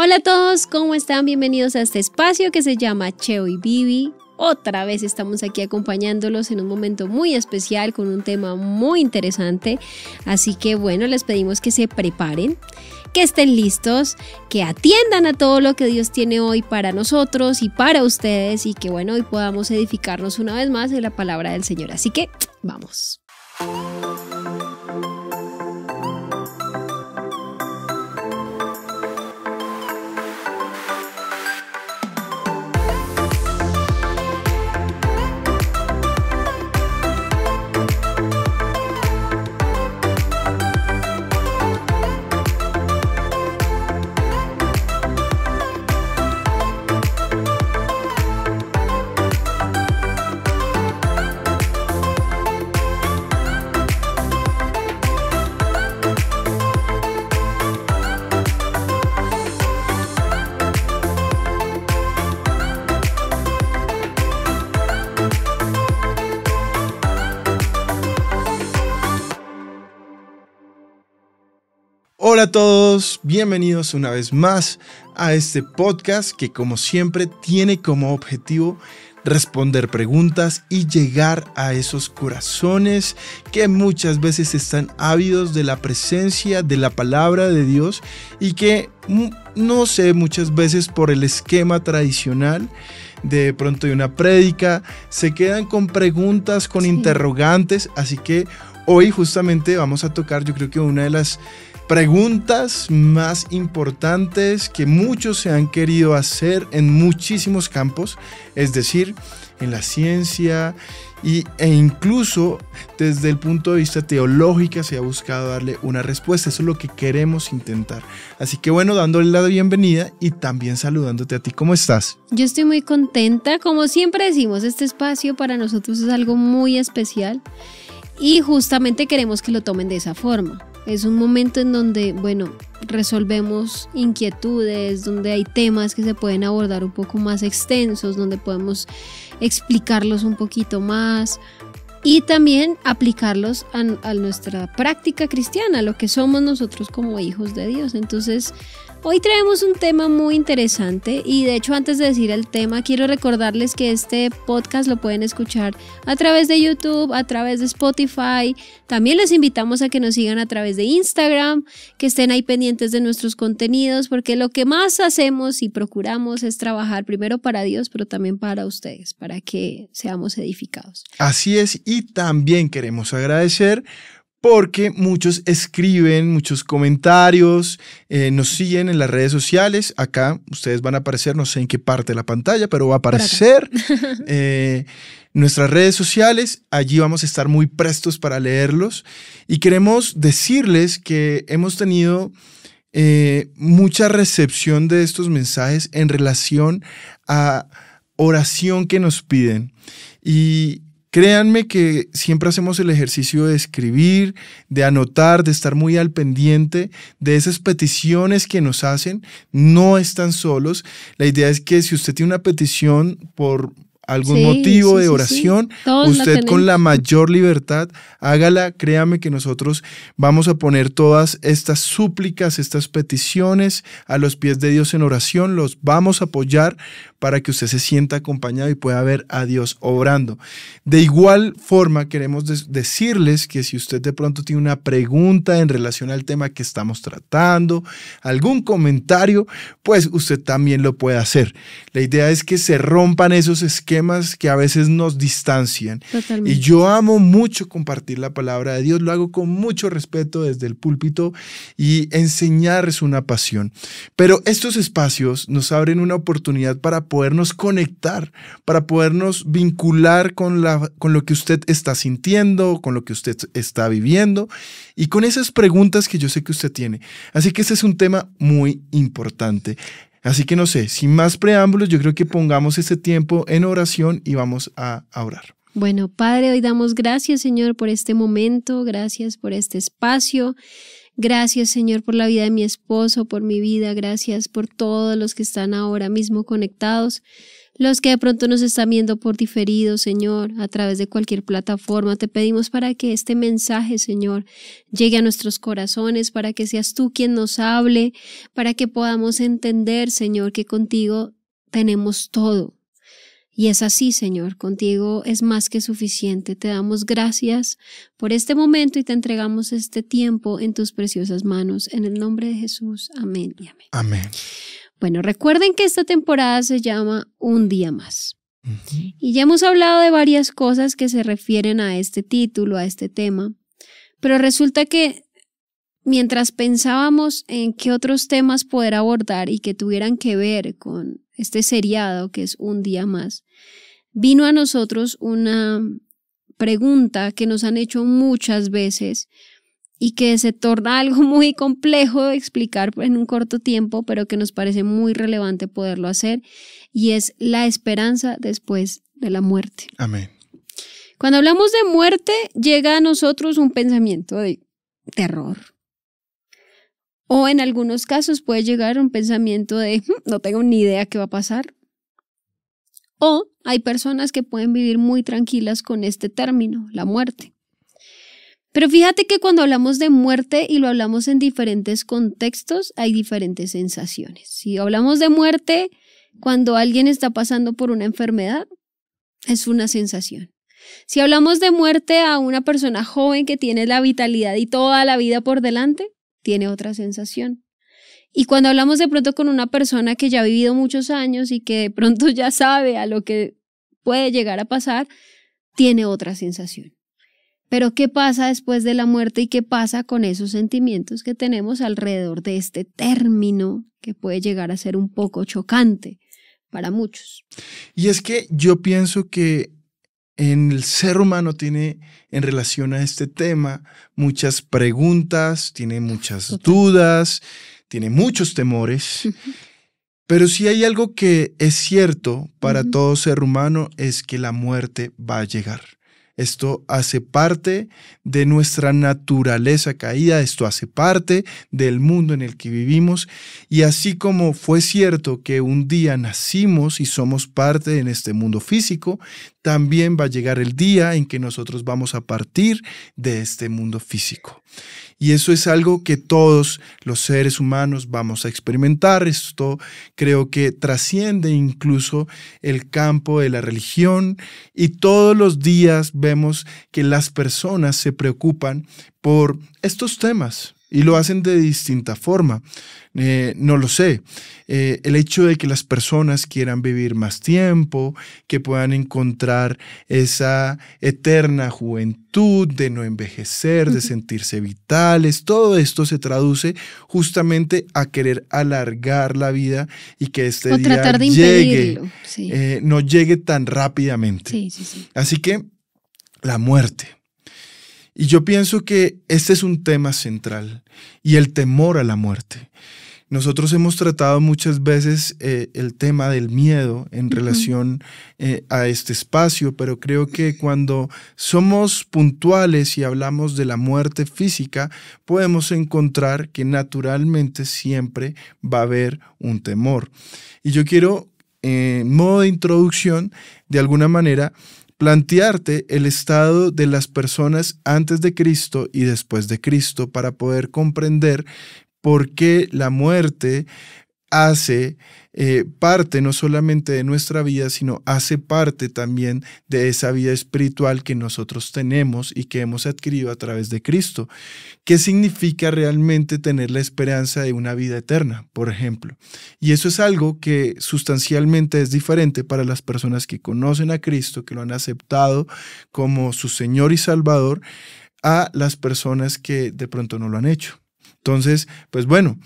Hola a todos, ¿cómo están? Bienvenidos a este espacio que se llama Cheo y Vivi. Otra vez estamos aquí acompañándolos en un momento muy especial con un tema muy interesante. Así que bueno, les pedimos que se preparen, que estén listos, que atiendan a todo lo que Dios tiene hoy para nosotros y para ustedes y que bueno, hoy podamos edificarnos una vez más en la palabra del Señor. Así que vamos. Hola a todos, bienvenidos una vez más a este podcast que como siempre tiene como objetivo responder preguntas y llegar a esos corazones que muchas veces están ávidos de la presencia de la palabra de Dios y que mm, no sé muchas veces por el esquema tradicional de pronto de una prédica se quedan con preguntas, con interrogantes, así que hoy justamente vamos a tocar yo creo que una de las preguntas más importantes que muchos se han querido hacer en muchísimos campos, es decir, en la ciencia y, e incluso desde el punto de vista teológico se ha buscado darle una respuesta. Eso es lo que queremos intentar. Así que bueno, dándole la bienvenida y también saludándote a ti. ¿Cómo estás? Yo estoy muy contenta. Como siempre decimos, este espacio para nosotros es algo muy especial y justamente queremos que lo tomen de esa forma. Es un momento en donde, bueno, resolvemos inquietudes, donde hay temas que se pueden abordar un poco más extensos, donde podemos explicarlos un poquito más y también aplicarlos a, nuestra práctica cristiana, a lo que somos nosotros como hijos de Dios. Entonces, Hoy traemos un tema muy interesante y de hecho antes de decir el tema quiero recordarles que este podcast lo pueden escuchar a través de YouTube, a través de Spotify. También les invitamos a que nos sigan a través de Instagram, que estén ahí pendientes de nuestros contenidos porque lo que más hacemos y procuramos es trabajar primero para Dios, pero también para ustedes, para que seamos edificados. Así es y también queremos agradecer porque muchos escriben muchos comentarios, eh, nos siguen en las redes sociales. Acá ustedes van a aparecer, no sé en qué parte de la pantalla, pero va a aparecer eh, nuestras redes sociales. Allí vamos a estar muy prestos para leerlos. Y queremos decirles que hemos tenido eh, mucha recepción de estos mensajes en relación a oración que nos piden. Y Créanme que siempre hacemos el ejercicio de escribir, de anotar, de estar muy al pendiente de esas peticiones que nos hacen. No están solos. La idea es que si usted tiene una petición por algún motivo de oración, usted con la mayor libertad, hágala, créanme que nosotros vamos a poner todas estas súplicas, estas peticiones a los pies de Dios en oración, los vamos a apoyar para que usted se sienta acompañado y pueda ver a Dios obrando. De igual forma, queremos decirles que si usted de pronto tiene una pregunta en relación al tema que estamos tratando, algún comentario, pues usted también lo puede hacer. La idea es que se rompan esos esquemas que a veces nos distancian. Y yo amo mucho compartir la palabra de Dios, lo hago con mucho respeto desde el púlpito y enseñar es una pasión. Pero estos espacios nos abren una oportunidad para podernos conectar, para podernos vincular con, la, con lo que usted está sintiendo, con lo que usted está viviendo y con esas preguntas que yo sé que usted tiene. Así que ese es un tema muy importante. Así que no sé, sin más preámbulos, yo creo que pongamos este tiempo en oración y vamos a orar. Bueno, Padre, hoy damos gracias, Señor, por este momento, gracias por este espacio. Gracias Señor por la vida de mi esposo, por mi vida, gracias por todos los que están ahora mismo conectados, los que de pronto nos están viendo por diferido, Señor, a través de cualquier plataforma. Te pedimos para que este mensaje, Señor, llegue a nuestros corazones, para que seas tú quien nos hable, para que podamos entender, Señor, que contigo tenemos todo y es así, Señor, contigo es más que suficiente. Te damos gracias por este momento y te entregamos este tiempo en tus preciosas manos. En el nombre de Jesús, amén y amén. Bueno, recuerden que esta temporada se llama Un día más. Y ya hemos hablado de varias cosas que se refieren a este título, a este tema, pero resulta que mientras pensábamos en qué otros temas poder abordar y que tuvieran que ver con este seriado que es un día más, vino a nosotros una pregunta que nos han hecho muchas veces y que se torna algo muy complejo de explicar en un corto tiempo, pero que nos parece muy relevante poderlo hacer, y es la esperanza después de la muerte. Amén. Cuando hablamos de muerte, llega a nosotros un pensamiento de terror. O en algunos casos puede llegar un pensamiento de hmm, no tengo ni idea qué va a pasar. O hay personas que pueden vivir muy tranquilas con este término, la muerte. Pero fíjate que cuando hablamos de muerte y lo hablamos en diferentes contextos, hay diferentes sensaciones. Si hablamos de muerte cuando alguien está pasando por una enfermedad, es una sensación. Si hablamos de muerte a una persona joven que tiene la vitalidad y toda la vida por delante, tiene otra sensación. Y cuando hablamos de pronto con una persona que ya ha vivido muchos años y que de pronto ya sabe a lo que puede llegar a pasar, tiene otra sensación. Pero ¿qué pasa después de la muerte y qué pasa con esos sentimientos que tenemos alrededor de este término que puede llegar a ser un poco chocante para muchos? Y es que yo pienso que el ser humano tiene en relación a este tema muchas preguntas, tiene muchas dudas tiene muchos temores. Pero si hay algo que es cierto para todo ser humano es que la muerte va a llegar. Esto hace parte de nuestra naturaleza caída, esto hace parte del mundo en el que vivimos y así como fue cierto que un día nacimos y somos parte en este mundo físico, también va a llegar el día en que nosotros vamos a partir de este mundo físico. Y eso es algo que todos los seres humanos vamos a experimentar. Esto creo que trasciende incluso el campo de la religión y todos los días vemos que las personas se preocupan por estos temas, y lo hacen de distinta forma. Eh, no lo sé. Eh, el hecho de que las personas quieran vivir más tiempo, que puedan encontrar esa eterna juventud de no envejecer, de sentirse vitales, todo esto se traduce justamente a querer alargar la vida y que este día de llegue, eh, no llegue tan rápidamente. Así que la muerte y yo pienso que este es un tema central y el temor a la muerte. Nosotros hemos tratado muchas veces eh, el tema del miedo en relación eh, a este espacio, pero creo que cuando somos puntuales y hablamos de la muerte física, podemos encontrar que naturalmente siempre va a haber un temor. Y yo quiero, eh, en modo de introducción, de alguna manera, plantearte el estado de las personas antes de Cristo y después de Cristo para poder comprender por qué la muerte hace eh, parte no solamente de nuestra vida, sino hace parte también de esa vida espiritual que nosotros tenemos y que hemos adquirido a través de Cristo. ¿Qué significa realmente tener la esperanza de una vida eterna, por ejemplo? Y eso es algo que sustancialmente es diferente para las personas que conocen a Cristo, que lo han aceptado como su Señor y Salvador, a las personas que de pronto no lo han hecho. Entonces, pues bueno,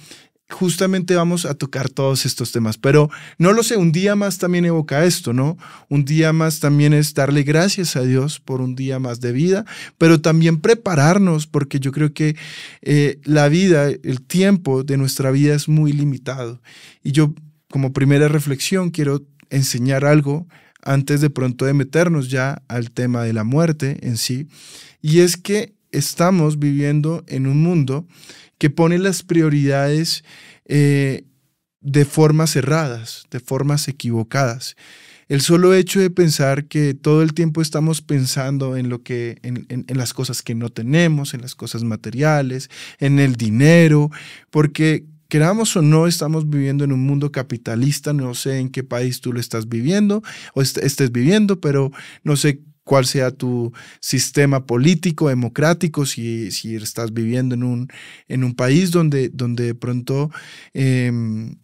justamente vamos a tocar todos estos temas. Pero no lo sé, un día más también evoca esto, ¿no? Un día más también es darle gracias a Dios por un día más de vida, pero también prepararnos, porque yo creo que eh, la vida, el tiempo de nuestra vida es muy limitado. Y yo, como primera reflexión, quiero enseñar algo antes de pronto de meternos ya al tema de la muerte en sí, y es que estamos viviendo en un mundo que pone las prioridades eh, de formas erradas, de formas equivocadas. El solo hecho de pensar que todo el tiempo estamos pensando en lo que, en, las cosas que no tenemos, en las cosas materiales, en el dinero, porque queramos o no, estamos viviendo en un mundo capitalista, no sé en qué país tú lo estás viviendo o estés viviendo, pero no sé cuál sea tu sistema político, democrático, si, estás viviendo en un, en un país donde, donde de pronto... Em,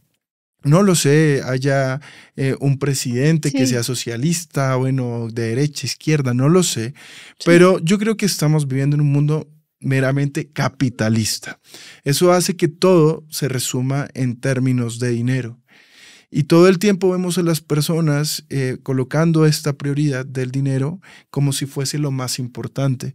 no lo sé, haya eh, un presidente que sea socialista, bueno, de derecha, izquierda, no lo sé, pero yo creo que estamos viviendo en un mundo meramente capitalista. Eso hace que todo se resuma en términos de dinero. Y todo el tiempo vemos a las personas eh, colocando esta prioridad del dinero como si fuese lo más importante.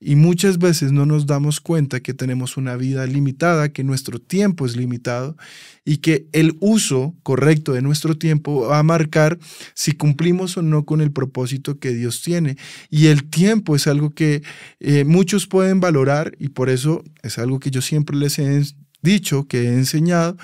Y muchas veces no nos damos cuenta que tenemos una vida limitada, que nuestro tiempo es limitado y que el uso correcto de nuestro tiempo va a marcar si cumplimos o no con el propósito que Dios tiene. Y el tiempo es algo que eh, muchos pueden valorar y por eso es algo que yo siempre les he dicho, que he enseñado,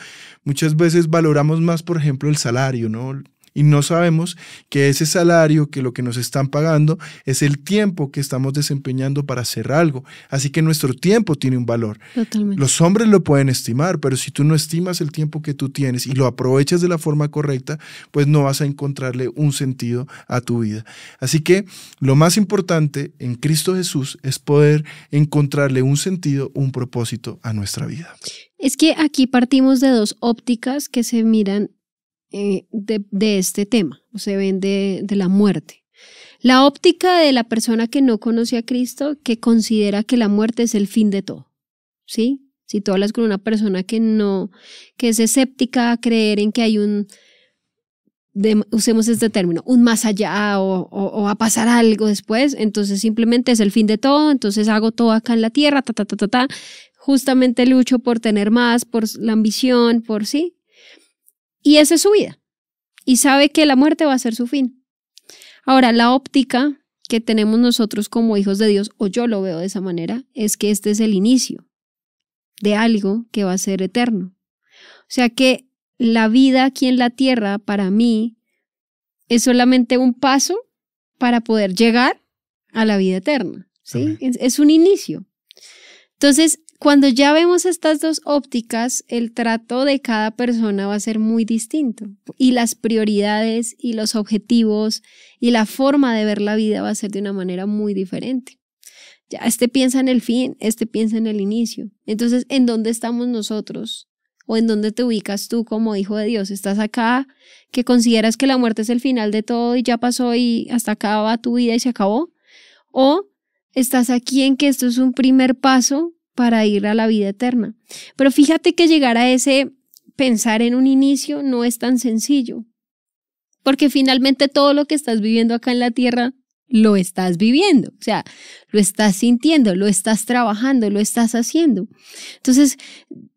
muchas veces valoramos más, por ejemplo, el salario, ¿no? Y no sabemos que ese salario, que lo que nos están pagando, es el tiempo que estamos desempeñando para hacer algo. Así que nuestro tiempo tiene un valor. Totalmente. Los hombres lo pueden estimar, pero si tú no estimas el tiempo que tú tienes y lo aprovechas de la forma correcta, pues no vas a encontrarle un sentido a tu vida. Así que lo más importante en Cristo Jesús es poder encontrarle un sentido, un propósito a nuestra vida. Es que aquí partimos de dos ópticas que se miran eh, de, este tema, o se ven de, la muerte. La óptica de la persona que no conoce a Cristo, que considera que la muerte es el fin de todo, ¿sí? Si tú hablas con una persona que no, que es escéptica a creer en que hay un, usemos este término, un más allá o, o, a pasar algo después, entonces simplemente es el fin de todo, entonces hago todo acá en la tierra, ta, ta, ta, ta, ta. Justamente lucho por tener más, por la ambición, por sí. Y esa es su vida. Y sabe que la muerte va a ser su fin. Ahora, la óptica que tenemos nosotros como hijos de Dios, o yo lo veo de esa manera, es que este es el inicio de algo que va a ser eterno. O sea que la vida aquí en la tierra, para mí, es solamente un paso para poder llegar a la vida eterna. ¿sí? Es, es, un inicio. Entonces, cuando ya vemos estas dos ópticas, el trato de cada persona va a ser muy distinto y las prioridades y los objetivos y la forma de ver la vida va a ser de una manera muy diferente. Ya este piensa en el fin, este piensa en el inicio. Entonces, ¿en dónde estamos nosotros? ¿O en dónde te ubicas tú como hijo de Dios? ¿Estás acá que consideras que la muerte es el final de todo y ya pasó y hasta acaba tu vida y se acabó? ¿O estás aquí en que esto es un primer paso para ir a la vida eterna. Pero fíjate que llegar a ese pensar en un inicio no es tan sencillo, porque finalmente todo lo que estás viviendo acá en la tierra lo estás viviendo, o sea, lo estás sintiendo, lo estás trabajando, lo estás haciendo. Entonces,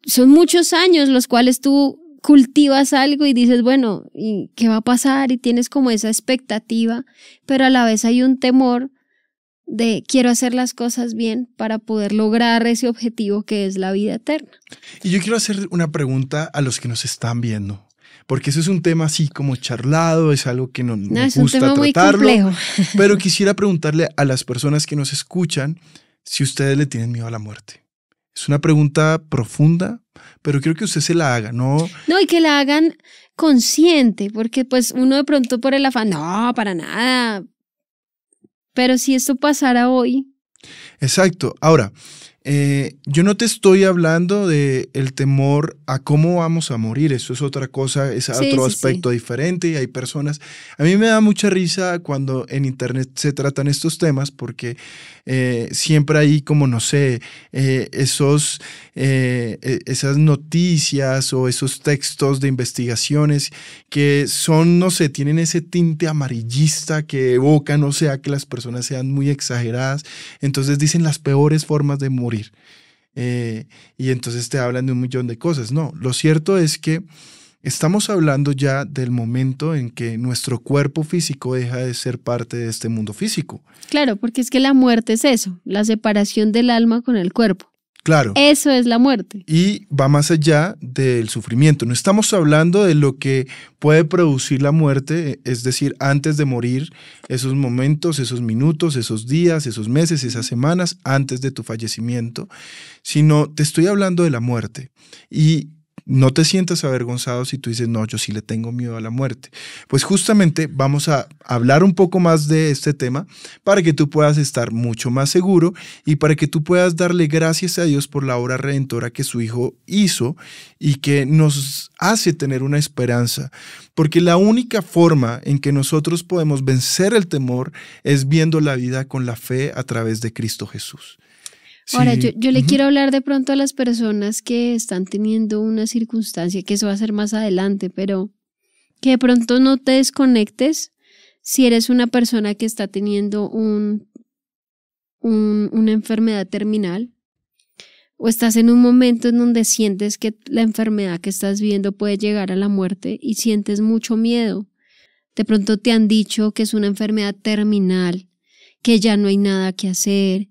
son muchos años los cuales tú cultivas algo y dices, bueno, ¿qué va a pasar? Y tienes como esa expectativa, pero a la vez hay un temor de quiero hacer las cosas bien para poder lograr ese objetivo que es la vida eterna. Y yo quiero hacer una pregunta a los que nos están viendo, porque eso es un tema así como charlado, es algo que no, no es gusta un tema tratarlo, muy complejo. pero quisiera preguntarle a las personas que nos escuchan si ustedes le tienen miedo a la muerte. Es una pregunta profunda, pero quiero que usted se la haga, ¿no? No, y que la hagan consciente, porque pues uno de pronto por el afán, no, para nada, pero si esto pasara hoy. Exacto. Ahora, eh, yo no te estoy hablando de el temor a cómo vamos a morir, eso es otra cosa, es otro aspecto diferente y hay personas. A mí me da mucha risa cuando en internet se tratan estos temas porque eh, siempre hay como, no sé, eh, esos eh, e, esas noticias o esos textos de investigaciones que son, no sé, tienen ese tinte amarillista que evoca, no sea que las personas sean muy exageradas. Entonces dicen las peores formas de morir. Eh, y entonces te hablan de un millón de cosas. No, lo cierto es que estamos hablando ya del momento en que nuestro cuerpo físico deja de ser parte de este mundo físico. Claro, porque es que la muerte es eso, la separación del alma con el cuerpo. Claro. Eso es la muerte. Y va más allá del sufrimiento. No estamos hablando de lo que puede producir la muerte, es decir, antes de morir, esos momentos, esos minutos, esos días, esos meses, esas semanas antes de tu fallecimiento, sino te estoy hablando de la muerte. Y no te sientas avergonzado si tú dices, no, yo sí le tengo miedo a la muerte. Pues justamente vamos a hablar un poco más de este tema para que tú puedas estar mucho más seguro y para que tú puedas darle gracias a Dios por la obra redentora que su Hijo hizo y que nos hace tener una esperanza. Porque la única forma en que nosotros podemos vencer el temor es viendo la vida con la fe a través de Cristo Jesús. Ahora, yo, le quiero hablar de pronto a las personas que están teniendo una circunstancia, que eso va a ser más adelante, pero que de pronto no te desconectes si eres una persona que está teniendo un, una enfermedad terminal o estás en un momento en donde sientes que la enfermedad que estás viendo puede llegar a la muerte y sientes mucho miedo. De pronto te han dicho que es una enfermedad terminal, que ya no hay nada que hacer,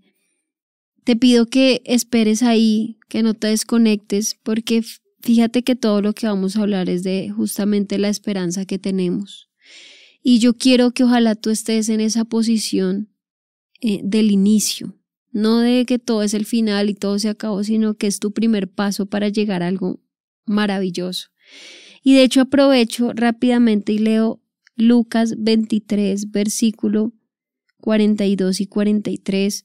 te pido que esperes ahí, que no te desconectes, porque fíjate que todo lo que vamos a hablar es de justamente la esperanza que tenemos. Y yo quiero que ojalá tú estés en esa posición eh, del inicio, no de que todo es el final y todo se acabó, sino que es tu primer paso para llegar a algo maravilloso. Y de hecho aprovecho rápidamente y leo Lucas 23, versículo 42 y 43,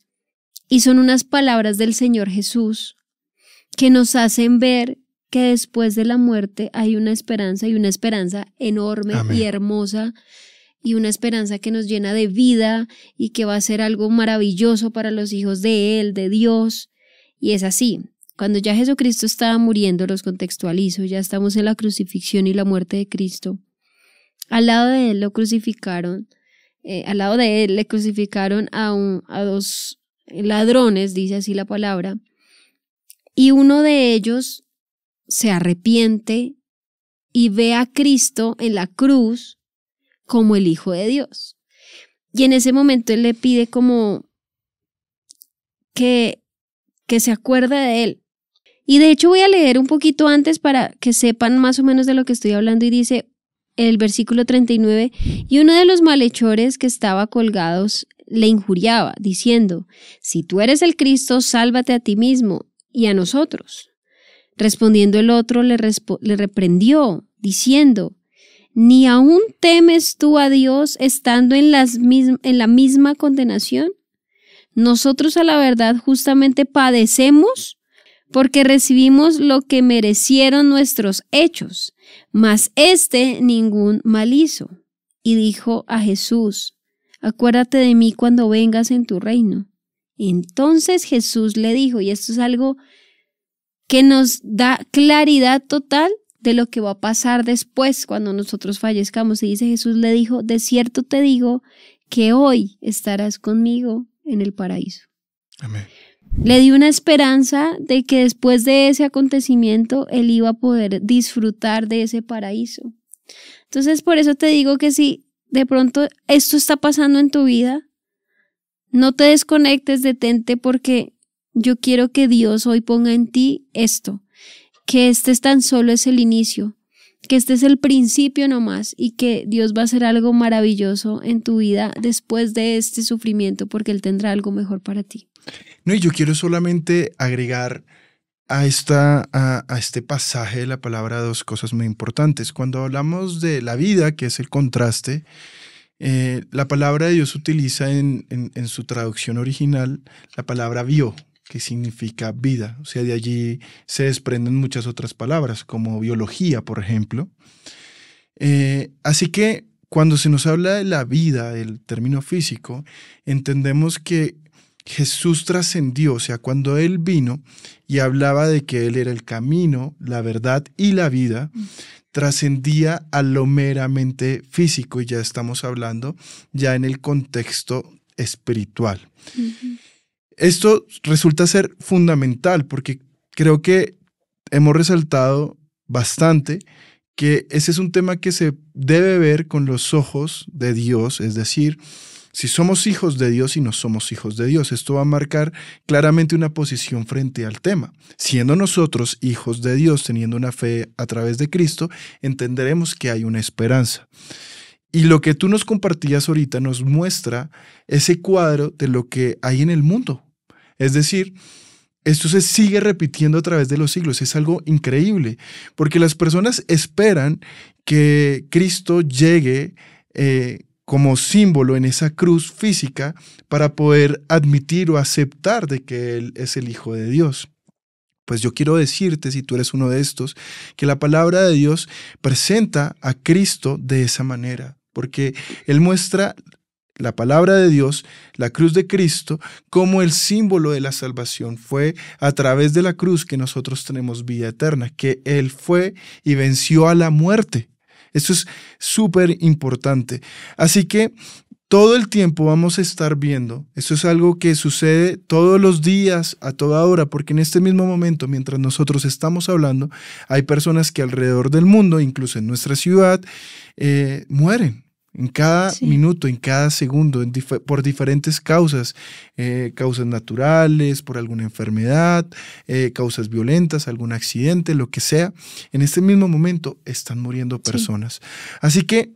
y son unas palabras del Señor Jesús que nos hacen ver que después de la muerte hay una esperanza y una esperanza enorme y hermosa y una esperanza que nos llena de vida y que va a ser algo maravilloso para los hijos de Él, de Dios. Y es así. Cuando ya Jesucristo estaba muriendo, los contextualizo, ya estamos en la crucifixión y la muerte de Cristo. Al lado de Él lo crucificaron, eh, al lado de Él le crucificaron a, un, a dos ladrones, dice así la palabra, y uno de ellos se arrepiente y ve a Cristo en la cruz como el Hijo de Dios. Y en ese momento él le pide como que, que se acuerde de él. Y de hecho voy a leer un poquito antes para que sepan más o menos de lo que estoy hablando y dice el versículo 39, y uno de los malhechores que estaba colgados le injuriaba, diciendo, Si tú eres el Cristo, sálvate a ti mismo y a nosotros. Respondiendo el otro, le, le reprendió, diciendo, ¿Ni aún temes tú a Dios estando en, las en la misma condenación? Nosotros a la verdad justamente padecemos porque recibimos lo que merecieron nuestros hechos, mas éste ningún mal hizo. Y dijo a Jesús, acuérdate de mí cuando vengas en tu reino. Entonces Jesús le dijo, y esto es algo que nos da claridad total de lo que va a pasar después cuando nosotros fallezcamos. Y dice Jesús le dijo, de cierto te digo que hoy estarás conmigo en el paraíso. Le dio una esperanza de que después de ese acontecimiento él iba a poder disfrutar de ese paraíso. Entonces, por eso te digo que si de pronto esto está pasando en tu vida, no te desconectes, detente porque yo quiero que Dios hoy ponga en ti esto, que este es tan solo es el inicio, que este es el principio nomás y que Dios va a hacer algo maravilloso en tu vida después de este sufrimiento porque Él tendrá algo mejor para ti. No, y yo quiero solamente agregar a, a, este pasaje de la palabra dos cosas muy importantes. Cuando hablamos de la vida, que es el contraste, eh, la palabra de Dios utiliza en, su traducción original la palabra bio, que significa vida. O sea, de allí se desprenden muchas otras palabras, como biología, por ejemplo. Eh, así que cuando se nos habla de la vida, el término físico, entendemos que Jesús trascendió, o sea, cuando Él vino y hablaba de que Él era el camino, la verdad y la vida, trascendía a lo meramente físico y ya estamos hablando ya en el contexto espiritual. Esto resulta ser fundamental porque creo que hemos resaltado bastante que ese es un tema que se debe ver con los ojos de Dios, es decir, si somos hijos de Dios y no somos hijos de Dios. Esto va a marcar claramente una posición frente al tema. Siendo nosotros hijos de Dios, teniendo una fe a través de Cristo, entenderemos que hay una esperanza. Y lo que tú nos compartías ahorita nos muestra ese cuadro de lo que hay en el mundo. Es decir, esto se sigue repitiendo a través de los siglos. Es algo increíble, porque las personas esperan que Cristo llegue eh, como símbolo en esa cruz física para poder admitir o aceptar de que Él es el Hijo de Dios. Pues yo quiero decirte, si tú eres uno de estos, que la palabra de Dios presenta a Cristo de esa manera, porque Él muestra la palabra de Dios, la cruz de Cristo, como el símbolo de la salvación. Fue a través de la cruz que nosotros tenemos vida eterna, que Él fue y venció a la muerte eso es súper importante. Así que todo el tiempo vamos a estar viendo. Esto es algo que sucede todos los días, a toda hora, porque en este mismo momento, mientras nosotros estamos hablando, hay personas que alrededor del mundo, incluso en nuestra ciudad, eh, mueren en cada minuto, en cada segundo, por diferentes causas, eh, causas naturales, por alguna enfermedad, eh, causas violentas, algún accidente, lo que sea, en este mismo momento están muriendo personas. Así que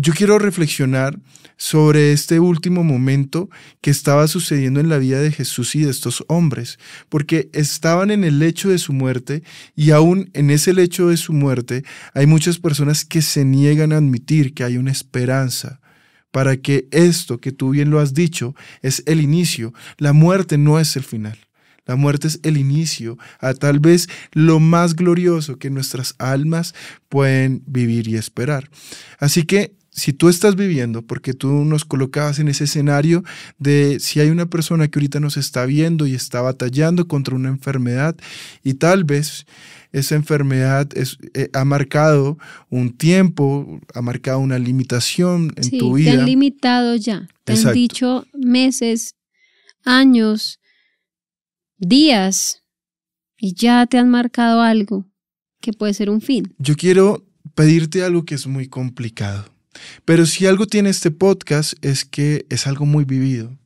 yo quiero reflexionar sobre este último momento que estaba sucediendo en la vida de Jesús y de estos hombres, porque estaban en el lecho de su muerte y aún en ese lecho de su muerte hay muchas personas que se niegan a admitir que hay una esperanza para que esto que tú bien lo has dicho es el inicio, la muerte no es el final. La muerte es el inicio a tal vez lo más glorioso que nuestras almas pueden vivir y esperar. Así que si tú estás viviendo, porque tú nos colocabas en ese escenario de si hay una persona que ahorita nos está viendo y está batallando contra una enfermedad y tal vez esa enfermedad eh, ha marcado un tiempo, ha marcado una limitación en tu vida. Te han limitado ya, te han dicho meses, años, días y ya te han marcado algo que puede ser un fin. Yo quiero pedirte algo que es muy complicado pero si algo tiene este podcast es que es algo muy vivido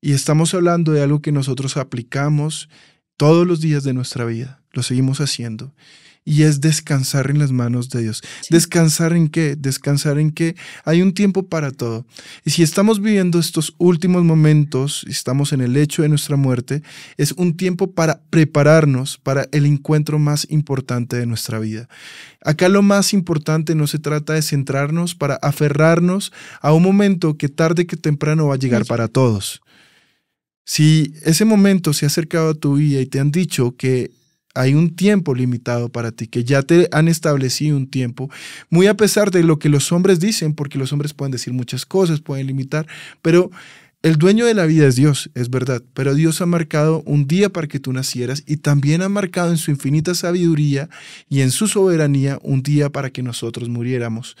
y estamos hablando de algo que nosotros aplicamos todos los días de nuestra vida, lo seguimos haciendo y es descansar en las manos de Dios. ¿Descansar en qué? Descansar en que hay un tiempo para todo. Y si estamos viviendo estos últimos momentos, estamos en el hecho de nuestra muerte, es un tiempo para prepararnos para el encuentro más importante de nuestra vida. Acá lo más importante no se trata de centrarnos para aferrarnos a un momento que tarde que temprano va a llegar para todos. Si ese momento se ha acercado a tu vida y te han dicho que hay un tiempo limitado para ti, que ya te han establecido un tiempo, muy a pesar de lo que los hombres dicen, porque los hombres pueden decir muchas cosas, pueden limitar, pero el dueño de la vida es Dios, es verdad, pero Dios ha marcado un día para que tú nacieras y también ha marcado en su infinita sabiduría y en su soberanía un día para que nosotros muriéramos.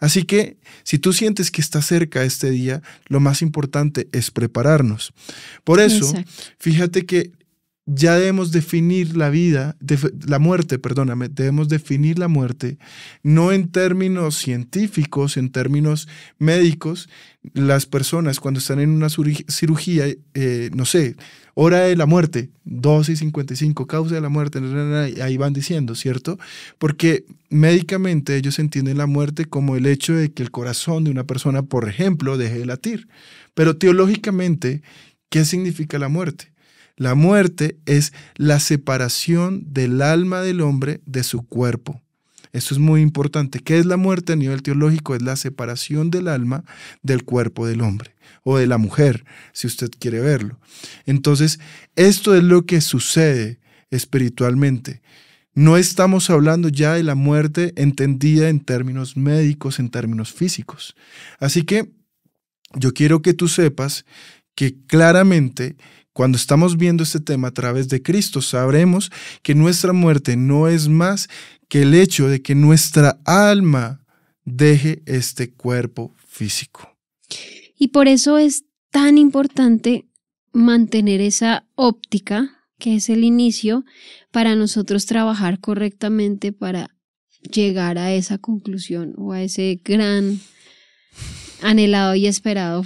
Así que si tú sientes que está cerca este día, lo más importante es prepararnos. Por eso, fíjate que ya debemos definir la vida, la muerte, perdóname, debemos definir la muerte no en términos científicos, en términos médicos. Las personas cuando están en una cirugía, eh, no sé, hora de la muerte, 12 y 55, causa de la muerte, ahí van diciendo, ¿cierto? Porque médicamente ellos entienden la muerte como el hecho de que el corazón de una persona, por ejemplo, deje de latir. Pero teológicamente, ¿qué significa la muerte? La muerte es la separación del alma del hombre de su cuerpo. Eso es muy importante. ¿Qué es la muerte a nivel teológico? Es la separación del alma del cuerpo del hombre o de la mujer, si usted quiere verlo. Entonces, esto es lo que sucede espiritualmente. No estamos hablando ya de la muerte entendida en términos médicos, en términos físicos. Así que yo quiero que tú sepas que claramente cuando estamos viendo este tema a través de Cristo, sabremos que nuestra muerte no es más que el hecho de que nuestra alma deje este cuerpo físico. Y por eso es tan importante mantener esa óptica, que es el inicio, para nosotros trabajar correctamente para llegar a esa conclusión o a ese gran anhelado y esperado,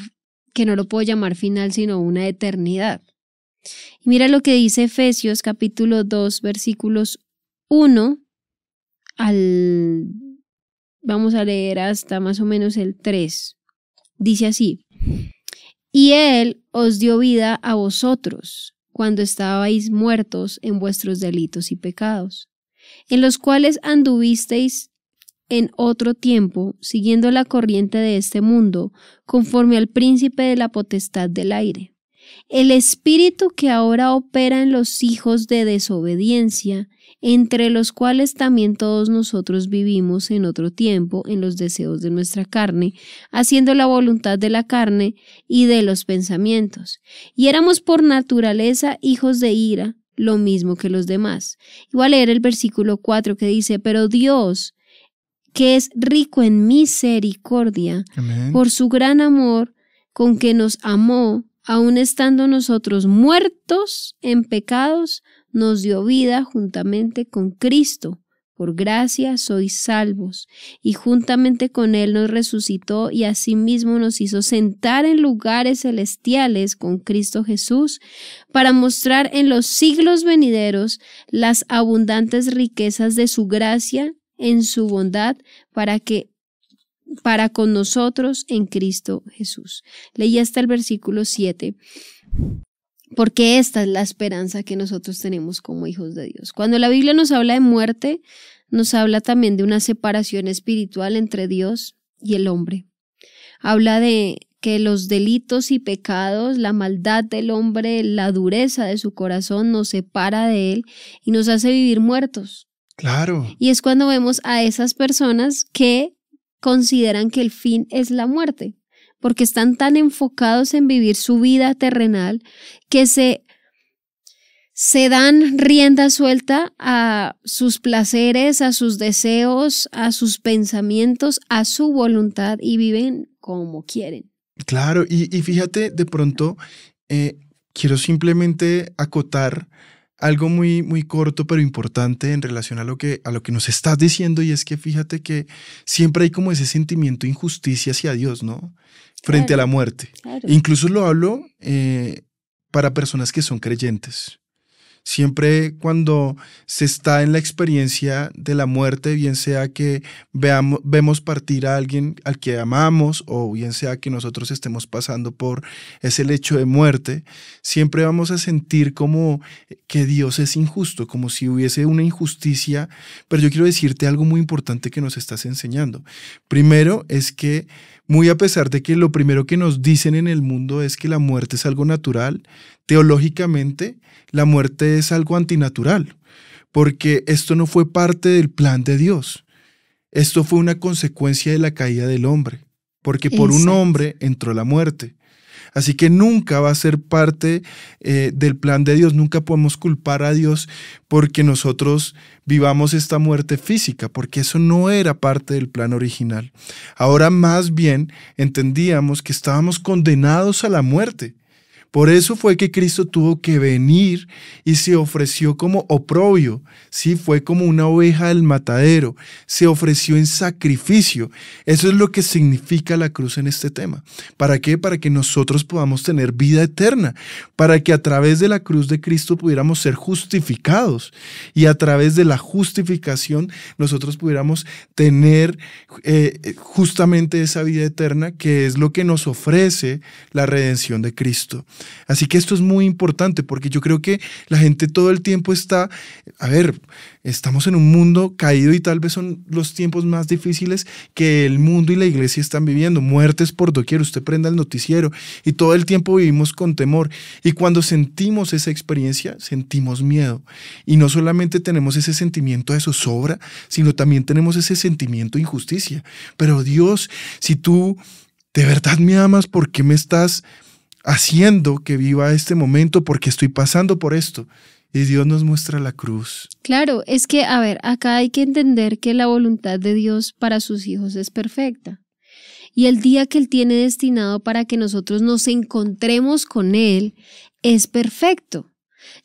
que no lo puedo llamar final, sino una eternidad. Y mira lo que dice Efesios capítulo 2 versículos 1 al... Vamos a leer hasta más o menos el 3. Dice así, y Él os dio vida a vosotros cuando estabais muertos en vuestros delitos y pecados, en los cuales anduvisteis en otro tiempo, siguiendo la corriente de este mundo, conforme al príncipe de la potestad del aire el espíritu que ahora opera en los hijos de desobediencia, entre los cuales también todos nosotros vivimos en otro tiempo en los deseos de nuestra carne, haciendo la voluntad de la carne y de los pensamientos. Y éramos por naturaleza hijos de ira, lo mismo que los demás. Igual leer el versículo 4 que dice, pero Dios, que es rico en misericordia, por su gran amor con que nos amó, aun estando nosotros muertos en pecados, nos dio vida juntamente con Cristo. Por gracia sois salvos. Y juntamente con Él nos resucitó y asimismo nos hizo sentar en lugares celestiales con Cristo Jesús, para mostrar en los siglos venideros las abundantes riquezas de su gracia en su bondad, para que para con nosotros en Cristo Jesús. Leí hasta el versículo 7. Porque esta es la esperanza que nosotros tenemos como hijos de Dios. Cuando la Biblia nos habla de muerte, nos habla también de una separación espiritual entre Dios y el hombre. Habla de que los delitos y pecados, la maldad del hombre, la dureza de su corazón nos separa de él y nos hace vivir muertos. Claro. Y es cuando vemos a esas personas que consideran que el fin es la muerte, porque están tan enfocados en vivir su vida terrenal que se, se dan rienda suelta a sus placeres, a sus deseos, a sus pensamientos, a su voluntad y viven como quieren. Claro, y, fíjate, de pronto, eh, quiero simplemente acotar algo muy, muy corto pero importante en relación a lo, que, a lo que nos estás diciendo y es que fíjate que siempre hay como ese sentimiento de injusticia hacia Dios, ¿no? Frente a la muerte. Incluso lo hablo eh, para personas que son creyentes. Siempre cuando se está en la experiencia de la muerte, bien sea que veamos, vemos partir a alguien al que amamos o bien sea que nosotros estemos pasando por ese hecho de muerte, siempre vamos a sentir como que Dios es injusto, como si hubiese una injusticia. Pero yo quiero decirte algo muy importante que nos estás enseñando. Primero es que muy a pesar de que lo primero que nos dicen en el mundo es que la muerte es algo natural, teológicamente la muerte es algo antinatural, porque esto no fue parte del plan de Dios. Esto fue una consecuencia de la caída del hombre, porque por un hombre entró la muerte. Así que nunca va a ser parte eh, del plan de Dios, nunca podemos culpar a Dios porque nosotros vivamos esta muerte física, porque eso no era parte del plan original. Ahora más bien entendíamos que estábamos condenados a la muerte por eso fue que Cristo tuvo que venir y se ofreció como oprobio, sí, fue como una oveja del matadero, se ofreció en sacrificio. Eso es lo que significa la cruz en este tema. ¿Para qué? Para que nosotros podamos tener vida eterna, para que a través de la cruz de Cristo pudiéramos ser justificados y a través de la justificación nosotros pudiéramos tener eh, justamente esa vida eterna que es lo que nos ofrece la redención de Cristo. Así que esto es muy importante porque yo creo que la gente todo el tiempo está, a ver, estamos en un mundo caído y tal vez son los tiempos más difíciles que el mundo y la iglesia están viviendo, muertes por doquier, usted prenda el noticiero y todo el tiempo vivimos con temor y cuando sentimos esa experiencia sentimos miedo y no solamente tenemos ese sentimiento de zozobra, sino también tenemos ese sentimiento de injusticia. Pero Dios, si tú de verdad me amas, ¿por qué me estás haciendo que viva este momento porque estoy pasando por esto. Y Dios nos muestra la cruz. Claro, es que, a ver, acá hay que entender que la voluntad de Dios para sus hijos es perfecta. Y el día que Él tiene destinado para que nosotros nos encontremos con Él es perfecto.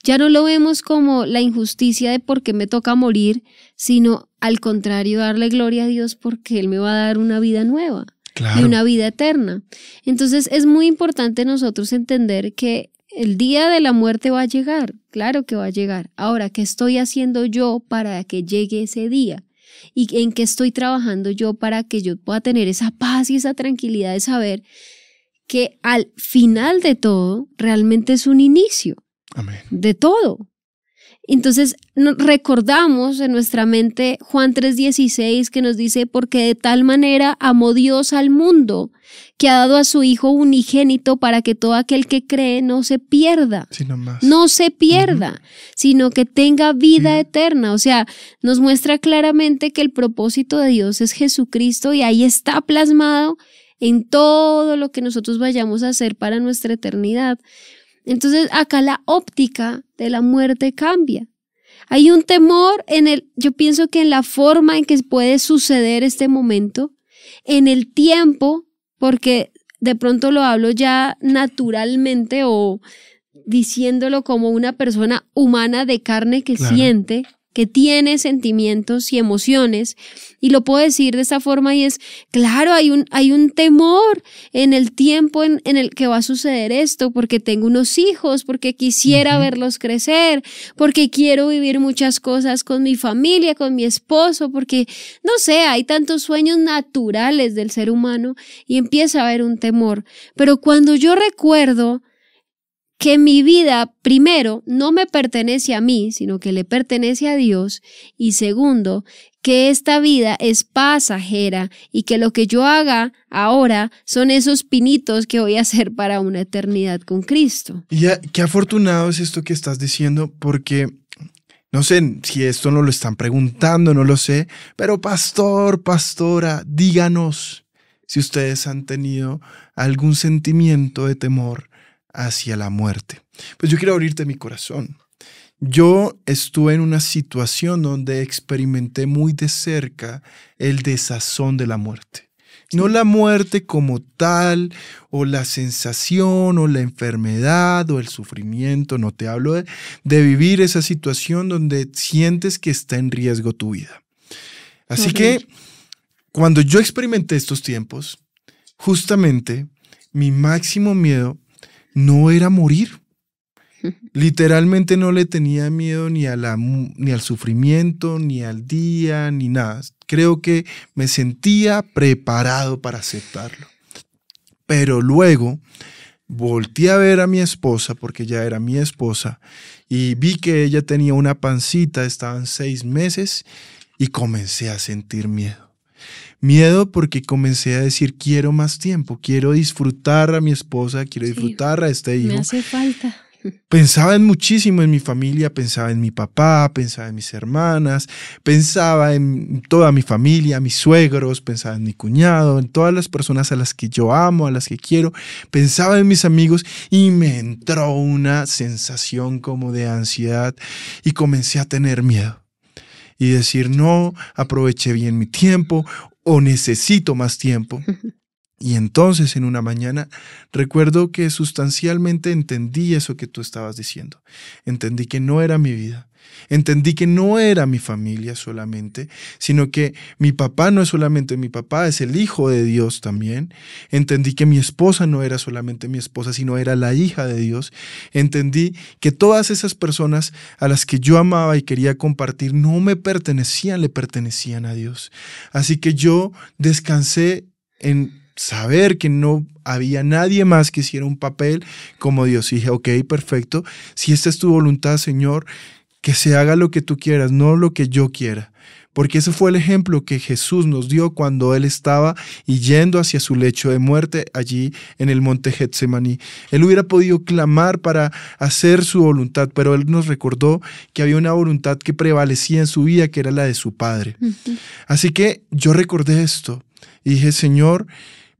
Ya no lo vemos como la injusticia de por qué me toca morir, sino al contrario, darle gloria a Dios porque Él me va a dar una vida nueva. Y una vida eterna. Entonces es muy importante nosotros entender que el día de la muerte va a llegar, claro que va a llegar. Ahora, ¿qué estoy haciendo yo para que llegue ese día? ¿Y en qué estoy trabajando yo para que yo pueda tener esa paz y esa tranquilidad de saber que al final de todo realmente es un inicio de todo? Entonces recordamos en nuestra mente Juan 3:16 que nos dice, porque de tal manera amó Dios al mundo que ha dado a su Hijo unigénito para que todo aquel que cree no se pierda, sino no se pierda, sino que tenga vida eterna. O sea, nos muestra claramente que el propósito de Dios es Jesucristo y ahí está plasmado en todo lo que nosotros vayamos a hacer para nuestra eternidad. Entonces acá la óptica de la muerte cambia. Hay un temor en el, yo pienso que en la forma en que puede suceder este momento, en el tiempo, porque de pronto lo hablo ya naturalmente o diciéndolo como una persona humana de carne que siente, que tiene sentimientos y emociones. Y lo puedo decir de esta forma y es, claro, hay un, hay un temor en el tiempo en, el que va a suceder esto, porque tengo unos hijos, porque quisiera verlos crecer, porque quiero vivir muchas cosas con mi familia, con mi esposo, porque, no sé, hay tantos sueños naturales del ser humano y empieza a haber un temor. Pero cuando yo recuerdo que mi vida, primero, no me pertenece a mí, sino que le pertenece a Dios, y segundo, que esta vida es pasajera y que lo que yo haga ahora son esos pinitos que voy a hacer para una eternidad con Cristo. Y qué afortunado es esto que estás diciendo, porque no sé si esto no lo están preguntando, no lo sé, pero pastor, pastora, díganos si ustedes han tenido algún sentimiento de temor hacia la muerte. Pues yo quiero abrirte mi corazón. Yo estuve en una situación donde experimenté muy de cerca el desazón de la muerte. No la muerte como tal, o la sensación, o la enfermedad, o el sufrimiento, no te hablo de, vivir esa situación donde sientes que está en riesgo tu vida. Así que cuando yo experimenté estos tiempos, justamente mi máximo miedo no era morir. Literalmente no le tenía miedo ni, a la, ni al sufrimiento, ni al día, ni nada. Creo que me sentía preparado para aceptarlo. Pero luego volteé a ver a mi esposa, porque ya era mi esposa, y vi que ella tenía una pancita, estaban seis meses, y comencé a sentir miedo. Miedo porque comencé a decir, quiero más tiempo, quiero disfrutar a mi esposa, quiero disfrutar a este hijo. Me hace falta. Pensaba en muchísimo en mi familia, pensaba en mi papá, pensaba en mis hermanas, pensaba en toda mi familia, mis suegros, pensaba en mi cuñado, en todas las personas a las que yo amo, a las que quiero, pensaba en mis amigos y me entró una sensación como de ansiedad y comencé a tener miedo y decir, no, aproveché bien mi tiempo, o necesito más tiempo. Y entonces en una mañana recuerdo que sustancialmente entendí eso que tú estabas diciendo. Entendí que no era mi vida, Entendí que no era mi familia solamente, sino que mi papá no es solamente mi papá, es el hijo de Dios también. Entendí que mi esposa no era solamente mi esposa, sino era la hija de Dios. Entendí que todas esas personas a las que yo amaba y quería compartir no me pertenecían, le pertenecían a Dios. Así que yo descansé en saber que no había nadie más que hiciera un papel como Dios. dije, ok, perfecto, si esta es tu voluntad, Señor, que se haga lo que tú quieras, no lo que yo quiera. Porque ese fue el ejemplo que Jesús nos dio cuando él estaba y yendo hacia su lecho de muerte allí en el monte Getsemaní. Él hubiera podido clamar para hacer su voluntad, pero él nos recordó que había una voluntad que prevalecía en su vida, que era la de su Padre. Así que yo recordé esto y dije, Señor,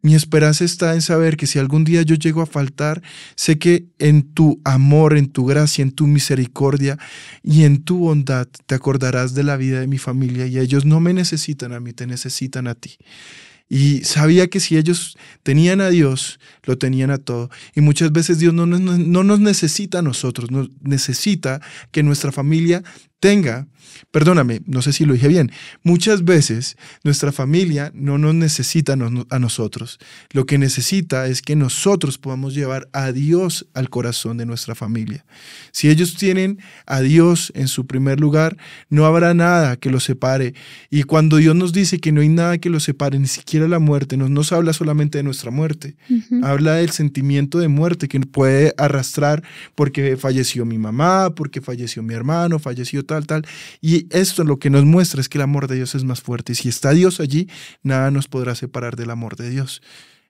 mi esperanza está en saber que si algún día yo llego a faltar, sé que en tu amor, en tu gracia, en tu misericordia y en tu bondad te acordarás de la vida de mi familia y ellos no me necesitan a mí, te necesitan a ti. Y sabía que si ellos tenían a Dios, lo tenían a todo. Y muchas veces Dios no nos, no nos necesita a nosotros, nos necesita que nuestra familia tenga, perdóname, no sé si lo dije bien, muchas veces nuestra familia no nos necesita a nosotros. Lo que necesita es que nosotros podamos llevar a Dios al corazón de nuestra familia. Si ellos tienen a Dios en su primer lugar, no habrá nada que los separe. Y cuando Dios nos dice que no hay nada que los separe, ni siquiera la muerte, no nos habla solamente de nuestra muerte, habla del sentimiento de muerte que puede arrastrar porque falleció mi mamá, porque falleció mi hermano, falleció tal, tal. Y esto lo que nos muestra es que el amor de Dios es más fuerte. Y si está Dios allí, nada nos podrá separar del amor de Dios.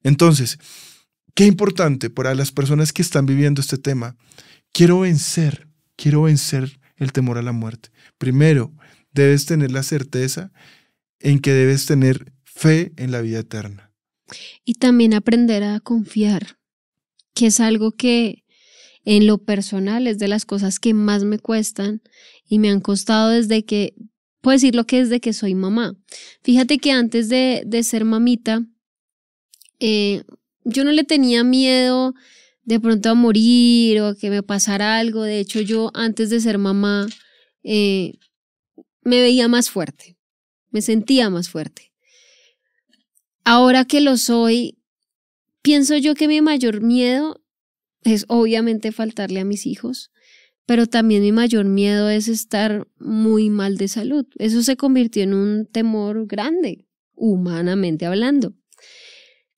Entonces, qué importante para las personas que están viviendo este tema. Quiero vencer, quiero vencer el temor a la muerte. Primero, debes tener la certeza en que debes tener fe en la vida eterna. Y también aprender a confiar, que es algo que en lo personal es de las cosas que más me cuestan y me han costado desde que, puedo decir lo que desde que soy mamá. Fíjate que antes de, de ser mamita, eh, yo no le tenía miedo de pronto a morir o que me pasara algo. De hecho, yo antes de ser mamá eh, me veía más fuerte, me sentía más fuerte. Ahora que lo soy, pienso yo que mi mayor miedo es obviamente faltarle a mis hijos, pero también mi mayor miedo es estar muy mal de salud. Eso se convirtió en un temor grande, humanamente hablando.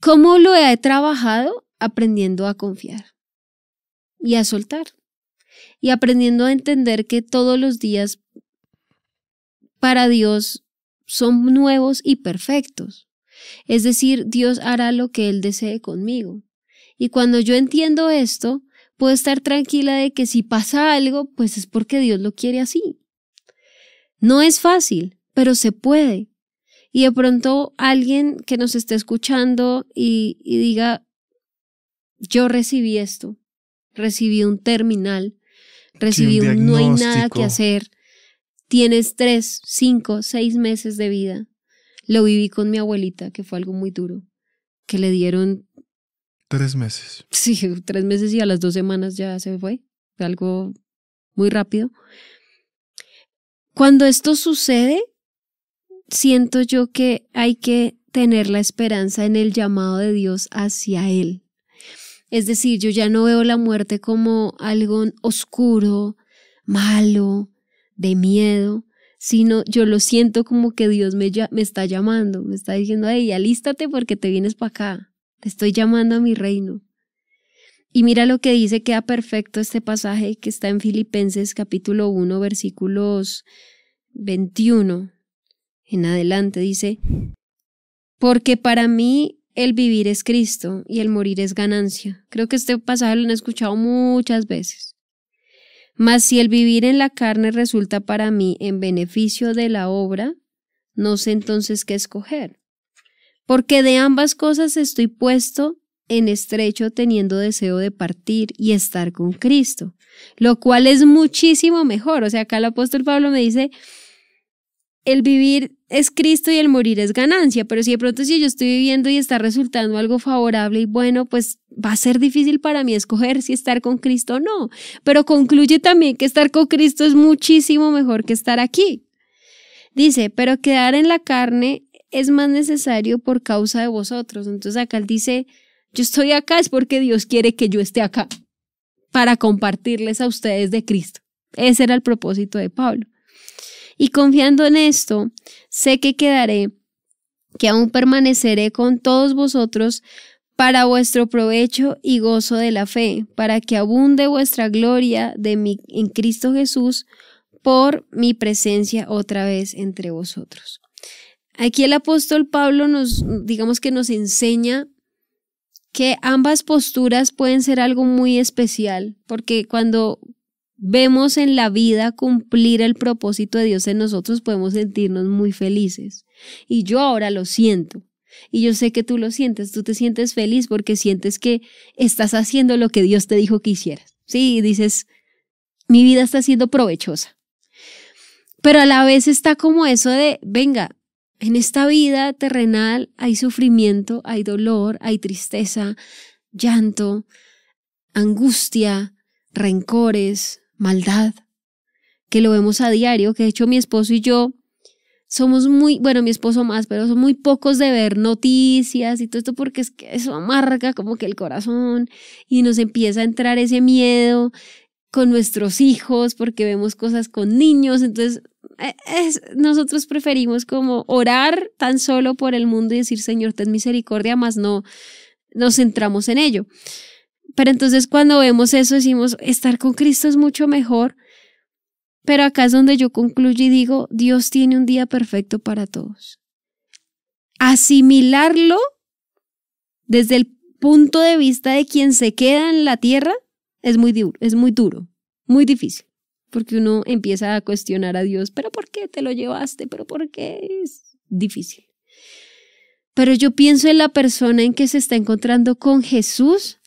¿Cómo lo he trabajado? Aprendiendo a confiar y a soltar y aprendiendo a entender que todos los días para Dios son nuevos y perfectos. Es decir, Dios hará lo que Él desee conmigo. Y cuando yo entiendo esto, puedo estar tranquila de que si pasa algo, pues es porque Dios lo quiere así. No es fácil, pero se puede. Y de pronto alguien que nos esté escuchando y, diga, yo recibí esto, recibí un terminal, recibí un no hay nada que hacer, tienes tres, cinco, seis meses de vida. Lo viví con mi abuelita, que fue algo muy duro, que le dieron Tres meses. Sí, tres meses y a las dos semanas ya se fue. algo muy rápido. Cuando esto sucede, siento yo que hay que tener la esperanza en el llamado de Dios hacia Él. Es decir, yo ya no veo la muerte como algo oscuro, malo, de miedo, sino yo lo siento como que Dios me, me está llamando, me está diciendo, hey, alístate porque te vienes para acá. Te estoy llamando a mi reino. Y mira lo que dice, queda perfecto este pasaje que está en Filipenses capítulo 1, versículos 21 en adelante. Dice, porque para mí el vivir es Cristo y el morir es ganancia. Creo que este pasaje lo han escuchado muchas veces. Mas si el vivir en la carne resulta para mí en beneficio de la obra, no sé entonces qué escoger porque de ambas cosas estoy puesto en estrecho teniendo deseo de partir y estar con Cristo, lo cual es muchísimo mejor. O sea, acá el apóstol Pablo me dice, el vivir es Cristo y el morir es ganancia, pero si de pronto si yo estoy viviendo y está resultando algo favorable y bueno, pues va a ser difícil para mí escoger si estar con Cristo o no. Pero concluye también que estar con Cristo es muchísimo mejor que estar aquí. Dice, pero quedar en la carne es más necesario por causa de vosotros. Entonces acá él dice, yo estoy acá es porque Dios quiere que yo esté acá para compartirles a ustedes de Cristo. Ese era el propósito de Pablo. Y confiando en esto, sé que quedaré, que aún permaneceré con todos vosotros para vuestro provecho y gozo de la fe, para que abunde vuestra gloria de mi, en Cristo Jesús por mi presencia otra vez entre vosotros. Aquí el apóstol Pablo nos, digamos que nos enseña que ambas posturas pueden ser algo muy especial, porque cuando vemos en la vida cumplir el propósito de Dios en nosotros, podemos sentirnos muy felices. Y yo ahora lo siento. Y yo sé que tú lo sientes, tú te sientes feliz porque sientes que estás haciendo lo que Dios te dijo que hicieras. Sí, y dices, mi vida está siendo provechosa. Pero a la vez está como eso de, venga, en esta vida terrenal hay sufrimiento, hay dolor, hay tristeza, llanto, angustia, rencores, maldad, que lo vemos a diario, que de hecho mi esposo y yo somos muy, bueno, mi esposo más, pero son muy pocos de ver noticias y todo esto porque es que eso amarga como que el corazón y nos empieza a entrar ese miedo con nuestros hijos, porque vemos cosas con niños, entonces e, nosotros preferimos como orar tan solo por el mundo y decir, Señor, ten misericordia, más no nos centramos en ello. Pero entonces cuando vemos eso decimos, estar con Cristo es mucho mejor. Pero acá es donde yo concluyo y digo, Dios tiene un día perfecto para todos. Asimilarlo desde el punto de vista de quien se queda en la tierra es muy duro, es muy duro, muy difícil, porque uno empieza a cuestionar a Dios, pero ¿por qué te lo llevaste? ¿Pero por qué es difícil? Pero yo pienso en la persona en que se está encontrando con Jesús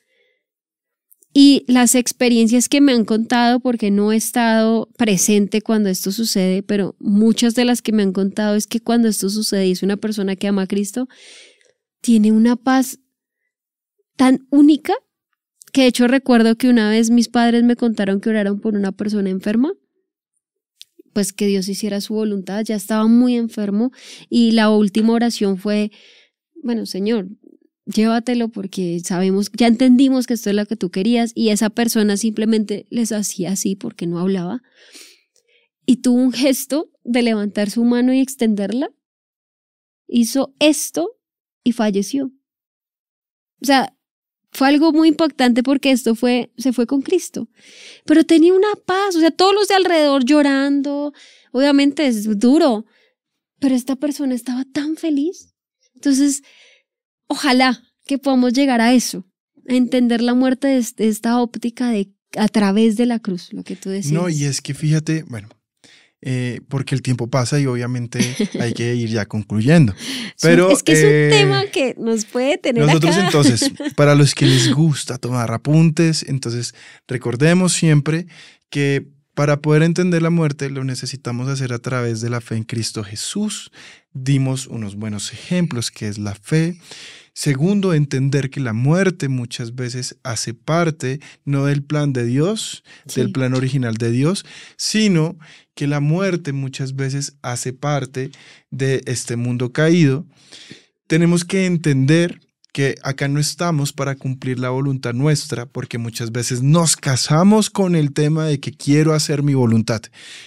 y las experiencias que me han contado, porque no he estado presente cuando esto sucede, pero muchas de las que me han contado es que cuando esto sucede y es una persona que ama a Cristo, tiene una paz tan única que de hecho recuerdo que una vez mis padres me contaron que oraron por una persona enferma pues que Dios hiciera su voluntad, ya estaba muy enfermo y la última oración fue, bueno, Señor, llévatelo porque sabemos, ya entendimos que esto es lo que tú querías y esa persona simplemente les hacía así porque no hablaba y tuvo un gesto de levantar su mano y extenderla, hizo esto y falleció. O sea, fue algo muy impactante porque esto fue, se fue con Cristo. Pero tenía una paz, o sea, todos los de alrededor llorando, obviamente es duro, pero esta persona estaba tan feliz. Entonces, ojalá que podamos llegar a eso, a entender la muerte de este, esta óptica de a través de la cruz, lo que tú decías. No, y es que fíjate, bueno, eh, porque el tiempo pasa y obviamente hay que ir ya concluyendo. Pero, es que es un eh, tema que nos puede tener. Nosotros entonces, para los que les gusta tomar apuntes, entonces recordemos siempre que para poder entender la muerte lo necesitamos hacer a través de la fe en Cristo Jesús. Dimos unos buenos ejemplos, que es la fe. Segundo, entender que la muerte muchas veces hace parte no del plan de Dios, del plan original de Dios, sino que la muerte muchas veces hace parte de este mundo caído. Tenemos que entender que acá no estamos para cumplir la voluntad nuestra, porque muchas veces nos casamos con el tema de que quiero hacer mi voluntad,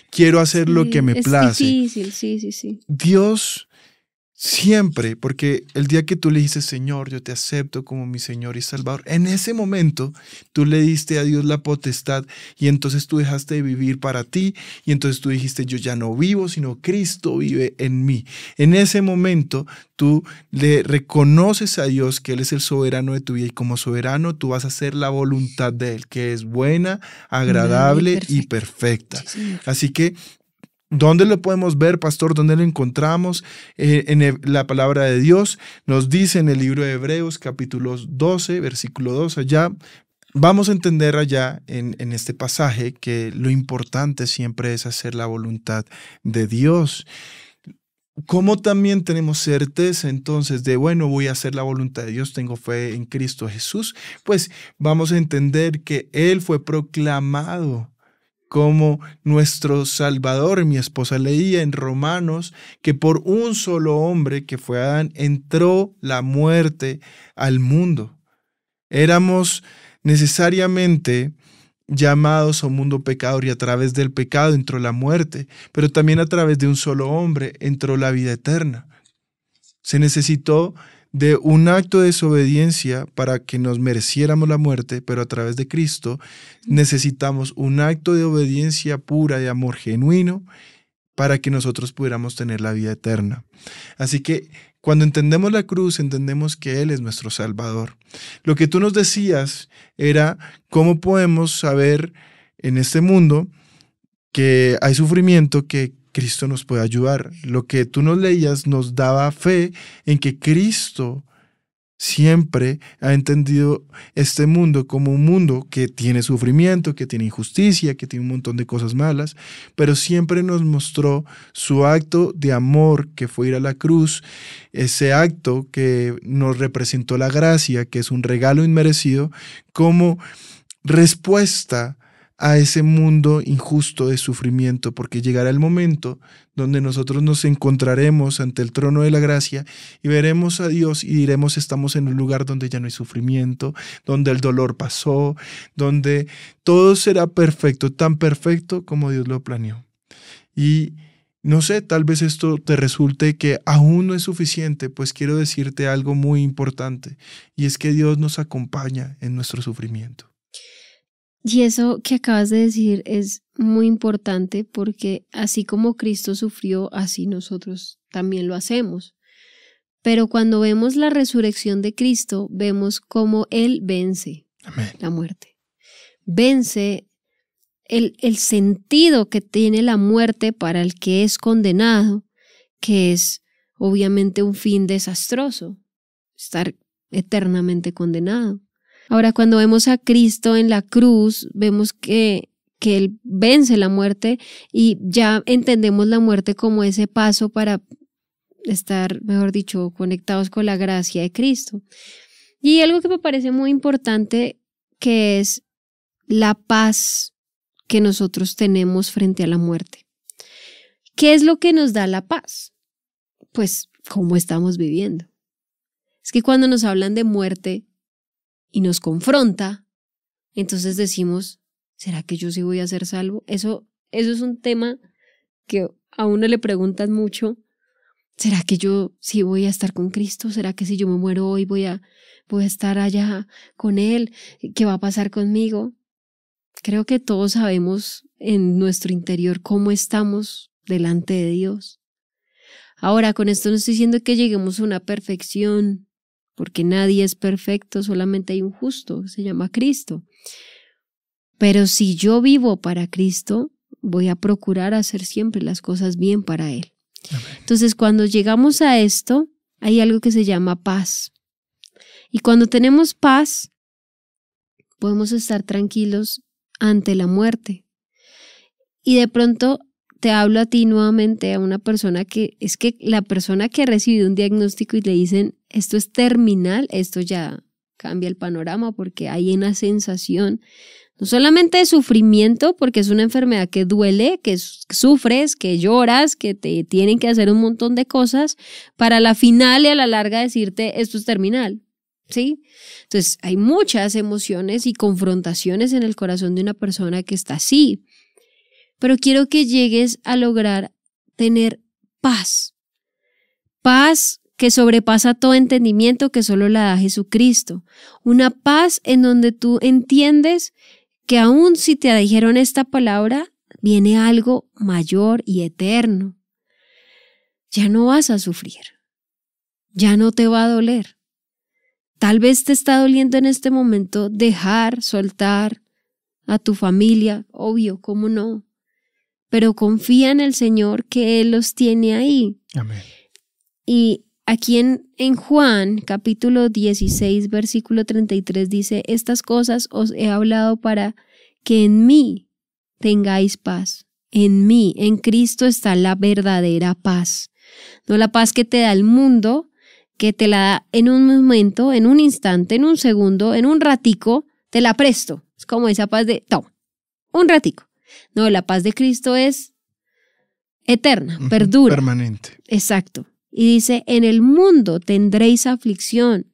quiero hacer lo que me es place. Difícil, sí, sí, sí. Dios Siempre, porque el día que tú le dices, Señor, yo te acepto como mi Señor y Salvador, en ese momento tú le diste a Dios la potestad y entonces tú dejaste de vivir para ti y entonces tú dijiste, yo ya no vivo, sino Cristo vive en mí. En ese momento tú le reconoces a Dios que Él es el soberano de tu vida y como soberano tú vas a hacer la voluntad de Él, que es buena, agradable y perfecta. Así que ¿Dónde lo podemos ver, pastor? ¿Dónde lo encontramos? Eh, en la palabra de Dios nos dice en el libro de Hebreos capítulo 12, versículo 2 allá. Vamos a entender allá en, en este pasaje que lo importante siempre es hacer la voluntad de Dios. ¿Cómo también tenemos certeza entonces de, bueno, voy a hacer la voluntad de Dios, tengo fe en Cristo Jesús? Pues vamos a entender que Él fue proclamado como nuestro Salvador, mi esposa leía en Romanos que por un solo hombre que fue Adán entró la muerte al mundo. Éramos necesariamente llamados a un mundo pecador y a través del pecado entró la muerte, pero también a través de un solo hombre entró la vida eterna. Se necesitó de un acto de desobediencia para que nos mereciéramos la muerte, pero a través de Cristo necesitamos un acto de obediencia pura, de amor genuino, para que nosotros pudiéramos tener la vida eterna. Así que cuando entendemos la cruz, entendemos que Él es nuestro Salvador. Lo que tú nos decías era cómo podemos saber en este mundo que hay sufrimiento, que Cristo nos puede ayudar. Lo que tú nos leías nos daba fe en que Cristo siempre ha entendido este mundo como un mundo que tiene sufrimiento, que tiene injusticia, que tiene un montón de cosas malas, pero siempre nos mostró su acto de amor que fue ir a la cruz, ese acto que nos representó la gracia, que es un regalo inmerecido, como respuesta a ese mundo injusto de sufrimiento, porque llegará el momento donde nosotros nos encontraremos ante el trono de la gracia y veremos a Dios y diremos estamos en un lugar donde ya no hay sufrimiento, donde el dolor pasó, donde todo será perfecto, tan perfecto como Dios lo planeó. Y no sé, tal vez esto te resulte que aún no es suficiente, pues quiero decirte algo muy importante, y es que Dios nos acompaña en nuestro sufrimiento. Y eso que acabas de decir es muy importante porque así como Cristo sufrió, así nosotros también lo hacemos. Pero cuando vemos la resurrección de Cristo, vemos cómo Él vence la muerte. Vence el sentido que tiene la muerte para el que es condenado, que es obviamente un fin desastroso, estar eternamente condenado. Ahora, cuando vemos a Cristo en la cruz, vemos que que Él vence la muerte y ya entendemos la muerte como ese paso para estar, mejor dicho, conectados con la gracia de Cristo. Y algo que me parece muy importante, que es la paz que nosotros tenemos frente a la muerte. ¿Qué es lo que nos da la paz? Pues cómo estamos viviendo. Es que cuando nos hablan de muerte, y nos confronta, entonces decimos, ¿será que yo sí voy a ser salvo? Eso, eso es un tema que a uno le preguntan mucho. ¿Será que yo sí voy a estar con Cristo? ¿Será que si yo me muero hoy voy a, voy a estar allá con Él? ¿Qué va a pasar conmigo? Creo que todos sabemos en nuestro interior cómo estamos delante de Dios. Ahora, con esto no estoy diciendo que lleguemos a una perfección, porque nadie es perfecto, solamente hay un justo, se llama Cristo. Pero si yo vivo para Cristo, voy a procurar hacer siempre las cosas bien para Él. Entonces, cuando llegamos a esto, hay algo que se llama paz. Y cuando tenemos paz, podemos estar tranquilos ante la muerte. Y de pronto te hablo a ti nuevamente, a una persona que es que la persona que ha recibido un diagnóstico y le dicen esto es terminal, esto ya cambia el panorama porque hay una sensación no solamente de sufrimiento, porque es una enfermedad que duele, que sufres, que lloras, que te tienen que hacer un montón de cosas para la final y a la larga decirte esto es terminal. ¿Sí? Entonces, hay muchas emociones y confrontaciones en el corazón de una persona que está así. Pero quiero que llegues a lograr tener paz. Paz que sobrepasa todo entendimiento que solo la da Jesucristo. Una paz en donde tú entiendes que aun si te dijeron esta palabra, viene algo mayor y eterno. Ya no vas a sufrir. Ya no te va a doler. Tal vez te está doliendo en este momento dejar, soltar a tu familia, obvio, ¿cómo no? Pero confía en el Señor que Él los tiene ahí. Amén. Y Aquí en, Juan capítulo 16 versículo 33 dice, estas cosas os he hablado para que en mí tengáis paz. En mí, en Cristo está la verdadera paz. No la paz que te da el mundo, que te la da en un momento, en un instante, en un segundo, en un ratico, te la presto. Es como esa paz de, no, un ratico. No, la paz de Cristo es eterna, perdura. Permanente. Exacto y dice, en el mundo tendréis aflicción.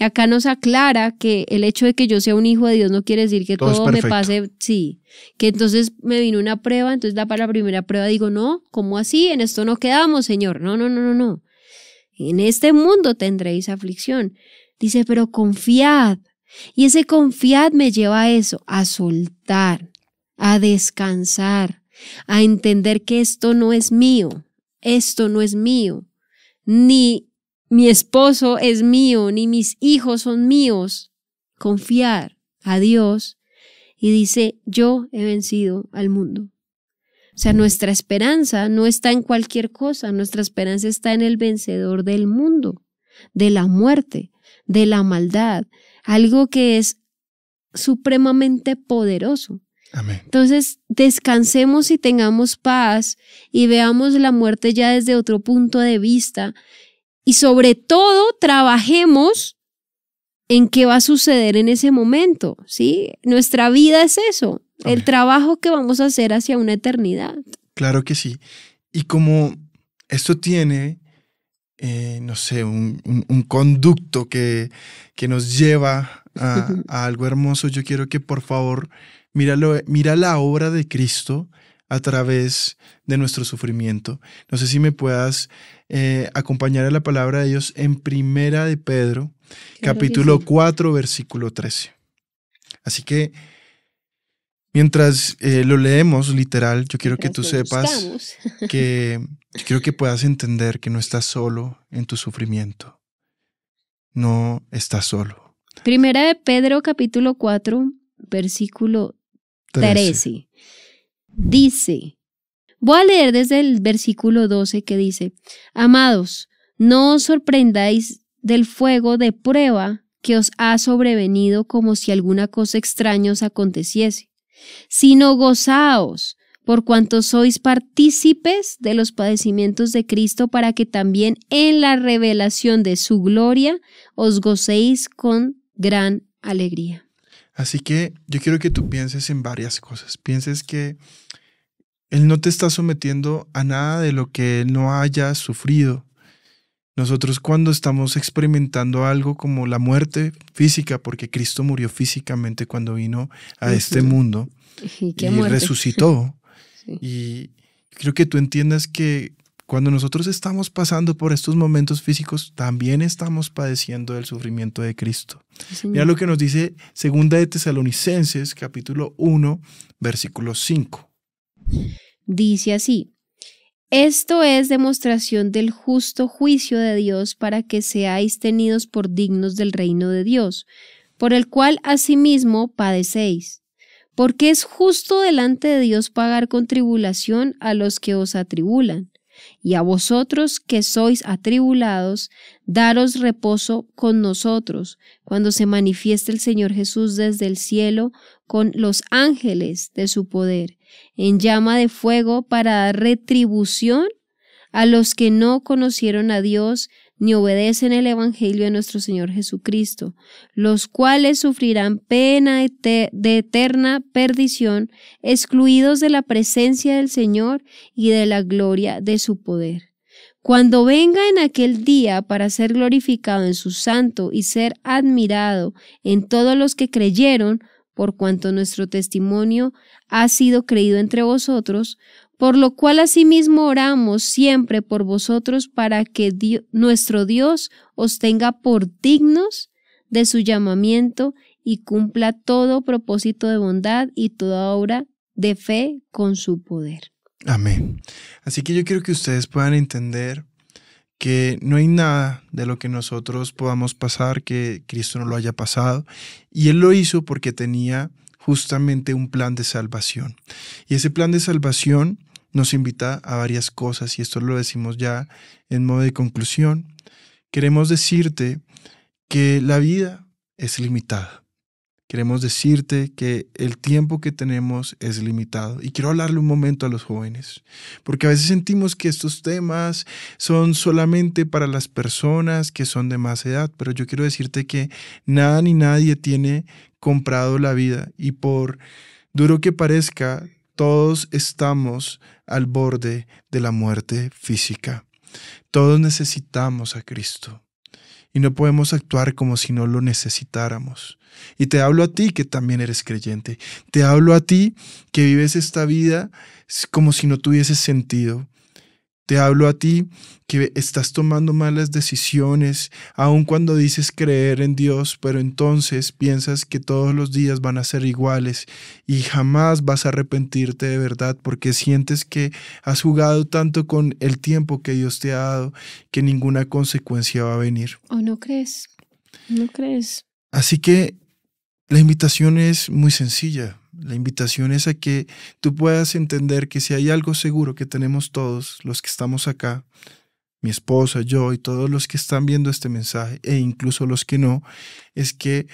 Acá nos aclara que el hecho de que yo sea un hijo de Dios no quiere decir que todo, me pase, sí, que entonces me vino una prueba, entonces da para la primera prueba, digo, no, ¿cómo así? En esto no quedamos, Señor. No, no, no, no, no. En este mundo tendréis aflicción. Dice, pero confiad. Y ese confiad me lleva a eso, a soltar, a descansar, a entender que esto no es mío, esto no es mío, ni mi esposo es mío, ni mis hijos son míos. Confiar a Dios y dice, yo he vencido al mundo. O sea, nuestra esperanza no está en cualquier cosa, nuestra esperanza está en el vencedor del mundo, de la muerte, de la maldad, algo que es supremamente poderoso. Entonces, descansemos y tengamos paz y veamos la muerte ya desde otro punto de vista y sobre todo trabajemos en qué va a suceder en ese momento, ¿sí? Nuestra vida es eso, el trabajo que vamos a hacer hacia una eternidad. Claro que sí. Y como esto tiene, eh, no sé, un, conducto que, que, nos lleva a algo hermoso, yo quiero que por favor Mira, la obra de Cristo a través de nuestro sufrimiento. No sé si me puedas eh, acompañar a la palabra de Dios en Primera de Pedro, capítulo 4, versículo 13. Así que mientras eh, lo leemos literal, yo quiero que tú sepas que yo quiero que puedas entender que no estás solo en tu sufrimiento. No estás solo. Primera de Pedro capítulo 4, versículo 13. Dice, voy a leer desde el versículo 12 que dice, Amados, no os sorprendáis del fuego de prueba que os ha sobrevenido como si alguna cosa extraña os aconteciese, sino gozaos por cuanto sois partícipes de los padecimientos de Cristo, para que también en la revelación de su gloria os gocéis con gran alegría. Así que yo quiero que tú pienses en varias cosas. Pienses que Él no te está sometiendo a nada de lo que Él no haya sufrido. Nosotros cuando estamos experimentando algo como la muerte física, porque Cristo murió físicamente cuando vino a este mundo y, resucitó, y creo que tú entiendas que cuando nosotros estamos pasando por estos momentos físicos, también estamos padeciendo el sufrimiento de Cristo. Mira lo que nos dice Segunda de Tesalonicenses, capítulo 1, versículo 5. Dice así: Esto es demostración del justo juicio de Dios para que seáis tenidos por dignos del reino de Dios, por el cual asimismo padecéis porque es justo delante de Dios pagar con tribulación a los que os atribulan, y a vosotros que sois atribulados, daros reposo con nosotros, cuando se manifieste el Señor Jesús desde el cielo con los ángeles de su poder, en llama de fuego para dar retribución a los que no conocieron a Dios, ni obedecen el Evangelio de nuestro Señor Jesucristo, los cuales sufrirán pena de eterna perdición, excluidos de la presencia del Señor y de la gloria de su poder. Cuando venga en aquel día para ser glorificado en su santo y ser admirado en todos los que creyeron, por cuanto nuestro testimonio ha sido creído entre vosotros, por lo cual asimismo oramos siempre por vosotros para que nuestro Dios os tenga por dignos de su llamamiento y cumpla todo propósito de bondad y toda obra de fe con su poder. Amén. Así que yo quiero que ustedes puedan entender que no hay nada de lo que nosotros podamos pasar que Cristo no lo haya pasado. Y Él lo hizo porque tenía justamente un plan de salvación. Y ese plan de salvación nos invita a varias cosas y esto lo decimos ya en modo de conclusión. Queremos decirte que la vida es limitada. Queremos decirte que el tiempo que tenemos es limitado. Y quiero hablarle un momento a los jóvenes, porque a veces sentimos que estos temas son solamente para las personas que son de más edad, pero yo quiero decirte que nada ni nadie tiene comprado la vida y por duro que parezca, todos estamos al borde de la muerte física. Todos necesitamos a Cristo y no podemos actuar como si no lo necesitáramos. Y te hablo a ti que también eres creyente. Te hablo a ti que vives esta vida como si no tuviese sentido, te hablo a ti que estás tomando malas decisiones, aun cuando dices creer en Dios, pero entonces piensas que todos los días van a ser iguales y jamás vas a arrepentirte de verdad porque sientes que has jugado tanto con el tiempo que Dios te ha dado que ninguna consecuencia va a venir. ¿O oh, no crees? ¿No crees? Así que la invitación es muy sencilla. La invitación es a que tú puedas entender que si hay algo seguro que tenemos todos los que estamos acá, mi esposa, yo y todos los que están viendo este mensaje e incluso los que no, es que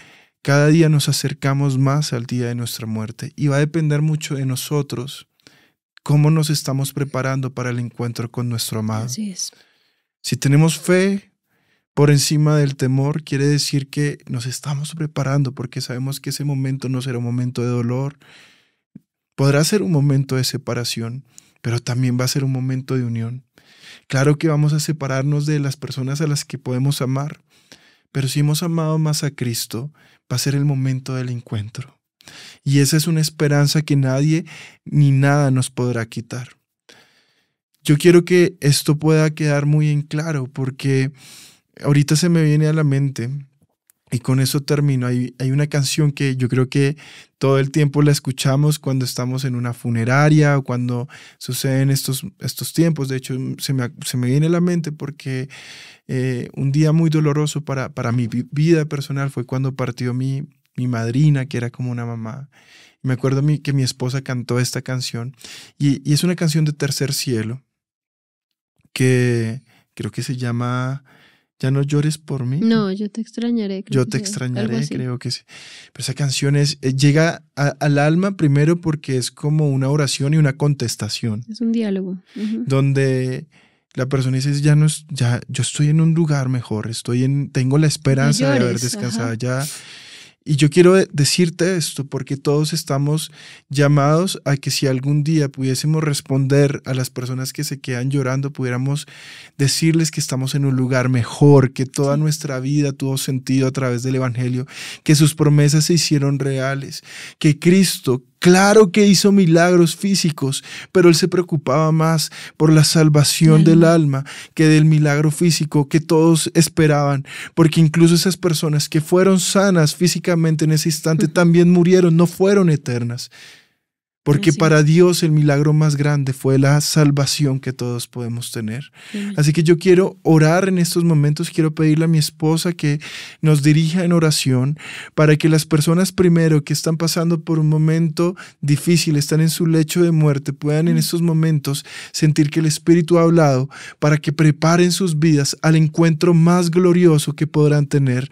cada día nos acercamos más al día de nuestra muerte y va a depender mucho de nosotros cómo nos estamos preparando para el encuentro con nuestro amado. Así es. Si tenemos fe, por encima del temor quiere decir que nos estamos preparando porque sabemos que ese momento no será un momento de dolor, podrá ser un momento de separación, pero también va a ser un momento de unión. Claro que vamos a separarnos de las personas a las que podemos amar, pero si hemos amado más a Cristo, va a ser el momento del encuentro. Y esa es una esperanza que nadie ni nada nos podrá quitar. Yo quiero que esto pueda quedar muy en claro porque ahorita se me viene a la mente, y con eso termino, hay, hay una canción que yo creo que todo el tiempo la escuchamos cuando estamos en una funeraria o cuando suceden estos, estos tiempos. De hecho, se me, viene a la mente porque eh, un día muy doloroso para, para mi vida personal fue cuando partió mi, madrina, que era como una mamá. Me acuerdo que mi esposa cantó esta canción y, y, es una canción de Tercer Cielo que creo que se llama ya no llores por mí. No, yo te extrañaré. yo te extrañaré, creo que sí. Pero esa canción es, eh, llega al alma primero porque es como una oración y una contestación. Es un diálogo. Donde la persona dice, ya no, ya, yo estoy en un lugar mejor, estoy en, tengo la esperanza de haber descansado, ya y yo quiero decirte esto porque todos estamos llamados a que si algún día pudiésemos responder a las personas que se quedan llorando, pudiéramos decirles que estamos en un lugar mejor, que toda nuestra vida tuvo sentido a través del Evangelio, que sus promesas se hicieron reales, que Cristo Claro que hizo milagros físicos, pero él se preocupaba más por la salvación del alma que del milagro físico que todos esperaban, porque incluso esas personas que fueron sanas físicamente en ese instante también murieron, no fueron eternas. Porque para Dios el milagro más grande fue la salvación que todos podemos tener. Así que yo quiero orar en estos momentos, quiero pedirle a mi esposa que nos dirija en oración para que las personas primero que están pasando por un momento difícil, están en su lecho de muerte, puedan en mm. estos momentos sentir que el Espíritu ha hablado para que preparen sus vidas al encuentro más glorioso que podrán tener.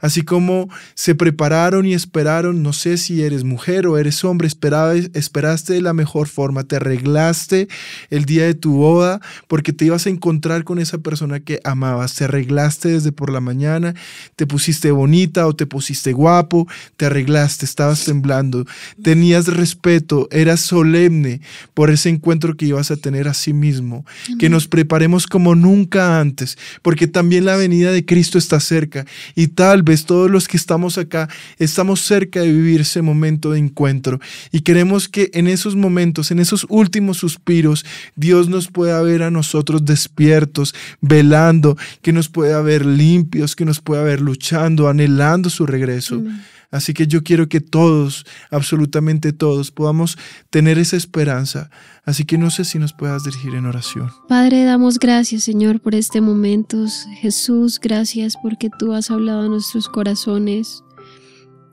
Así como se prepararon y esperaron, no sé si eres mujer o eres hombre, esperaba esperaste de la mejor forma, te arreglaste el día de tu boda porque te ibas a encontrar con esa persona que amabas, te arreglaste desde por la mañana, te pusiste bonita o te pusiste guapo, te arreglaste, estabas temblando, tenías respeto, eras solemne por ese encuentro que ibas a tener a sí mismo, que nos preparemos como nunca antes, porque también la venida de Cristo está cerca y tal vez todos los que estamos acá estamos cerca de vivir ese momento de encuentro y queremos que en esos momentos, en esos últimos suspiros, Dios nos pueda ver a nosotros despiertos, velando, que nos pueda ver limpios, que nos pueda ver luchando, anhelando su regreso. Así que yo quiero que todos, absolutamente todos, podamos tener esa esperanza. Así que no sé si nos puedas dirigir en oración. Padre, damos gracias, Señor, por este momento. Jesús, gracias porque tú has hablado a nuestros corazones.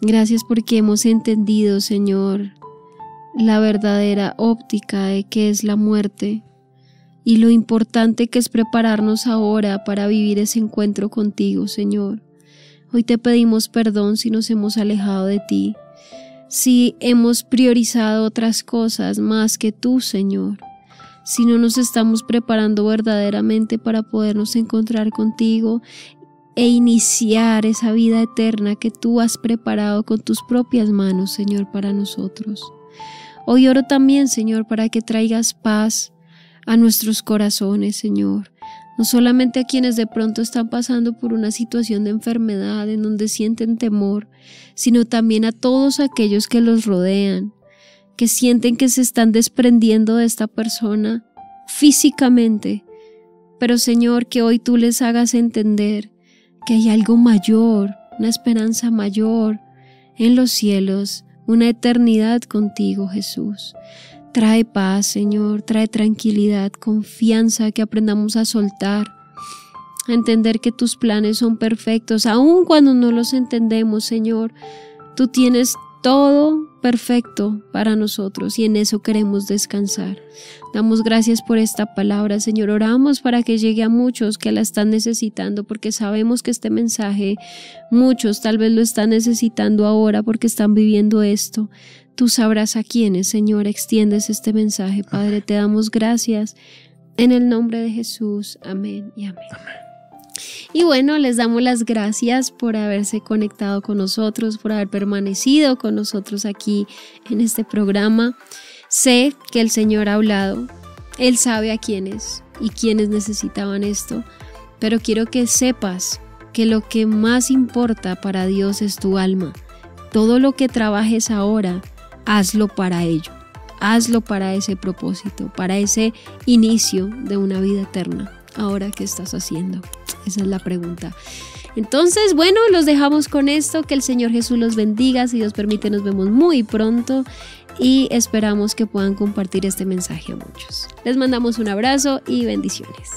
Gracias porque hemos entendido, Señor, la verdadera óptica de qué es la muerte y lo importante que es prepararnos ahora para vivir ese encuentro contigo, Señor. Hoy te pedimos perdón si nos hemos alejado de ti, si hemos priorizado otras cosas más que tú, Señor, si no nos estamos preparando verdaderamente para podernos encontrar contigo e iniciar esa vida eterna que tú has preparado con tus propias manos, Señor, para nosotros. Hoy oro también, Señor, para que traigas paz a nuestros corazones, Señor. No solamente a quienes de pronto están pasando por una situación de enfermedad en donde sienten temor, sino también a todos aquellos que los rodean, que sienten que se están desprendiendo de esta persona físicamente. Pero Señor, que hoy tú les hagas entender que hay algo mayor, una esperanza mayor en los cielos una eternidad contigo, Jesús. Trae paz, Señor, trae tranquilidad, confianza, que aprendamos a soltar, a entender que tus planes son perfectos, aun cuando no los entendemos, Señor. Tú tienes todo perfecto para nosotros y en eso queremos descansar. Damos gracias por esta palabra, Señor. Oramos para que llegue a muchos que la están necesitando porque sabemos que este mensaje muchos tal vez lo están necesitando ahora porque están viviendo esto. Tú sabrás a quiénes, Señor, extiendes este mensaje. Padre, te damos gracias. En el nombre de Jesús. Amén y amén. Y bueno, les damos las gracias por haberse conectado con nosotros, por haber permanecido con nosotros aquí en este programa. Sé que el Señor ha hablado, Él sabe a quiénes y quiénes necesitaban esto, pero quiero que sepas que lo que más importa para Dios es tu alma. Todo lo que trabajes ahora, hazlo para ello hazlo para ese propósito, para ese inicio de una vida eterna ahora qué estás haciendo? Esa es la pregunta. Entonces, bueno, los dejamos con esto. Que el Señor Jesús los bendiga. Si Dios permite, nos vemos muy pronto y esperamos que puedan compartir este mensaje a muchos. Les mandamos un abrazo y bendiciones.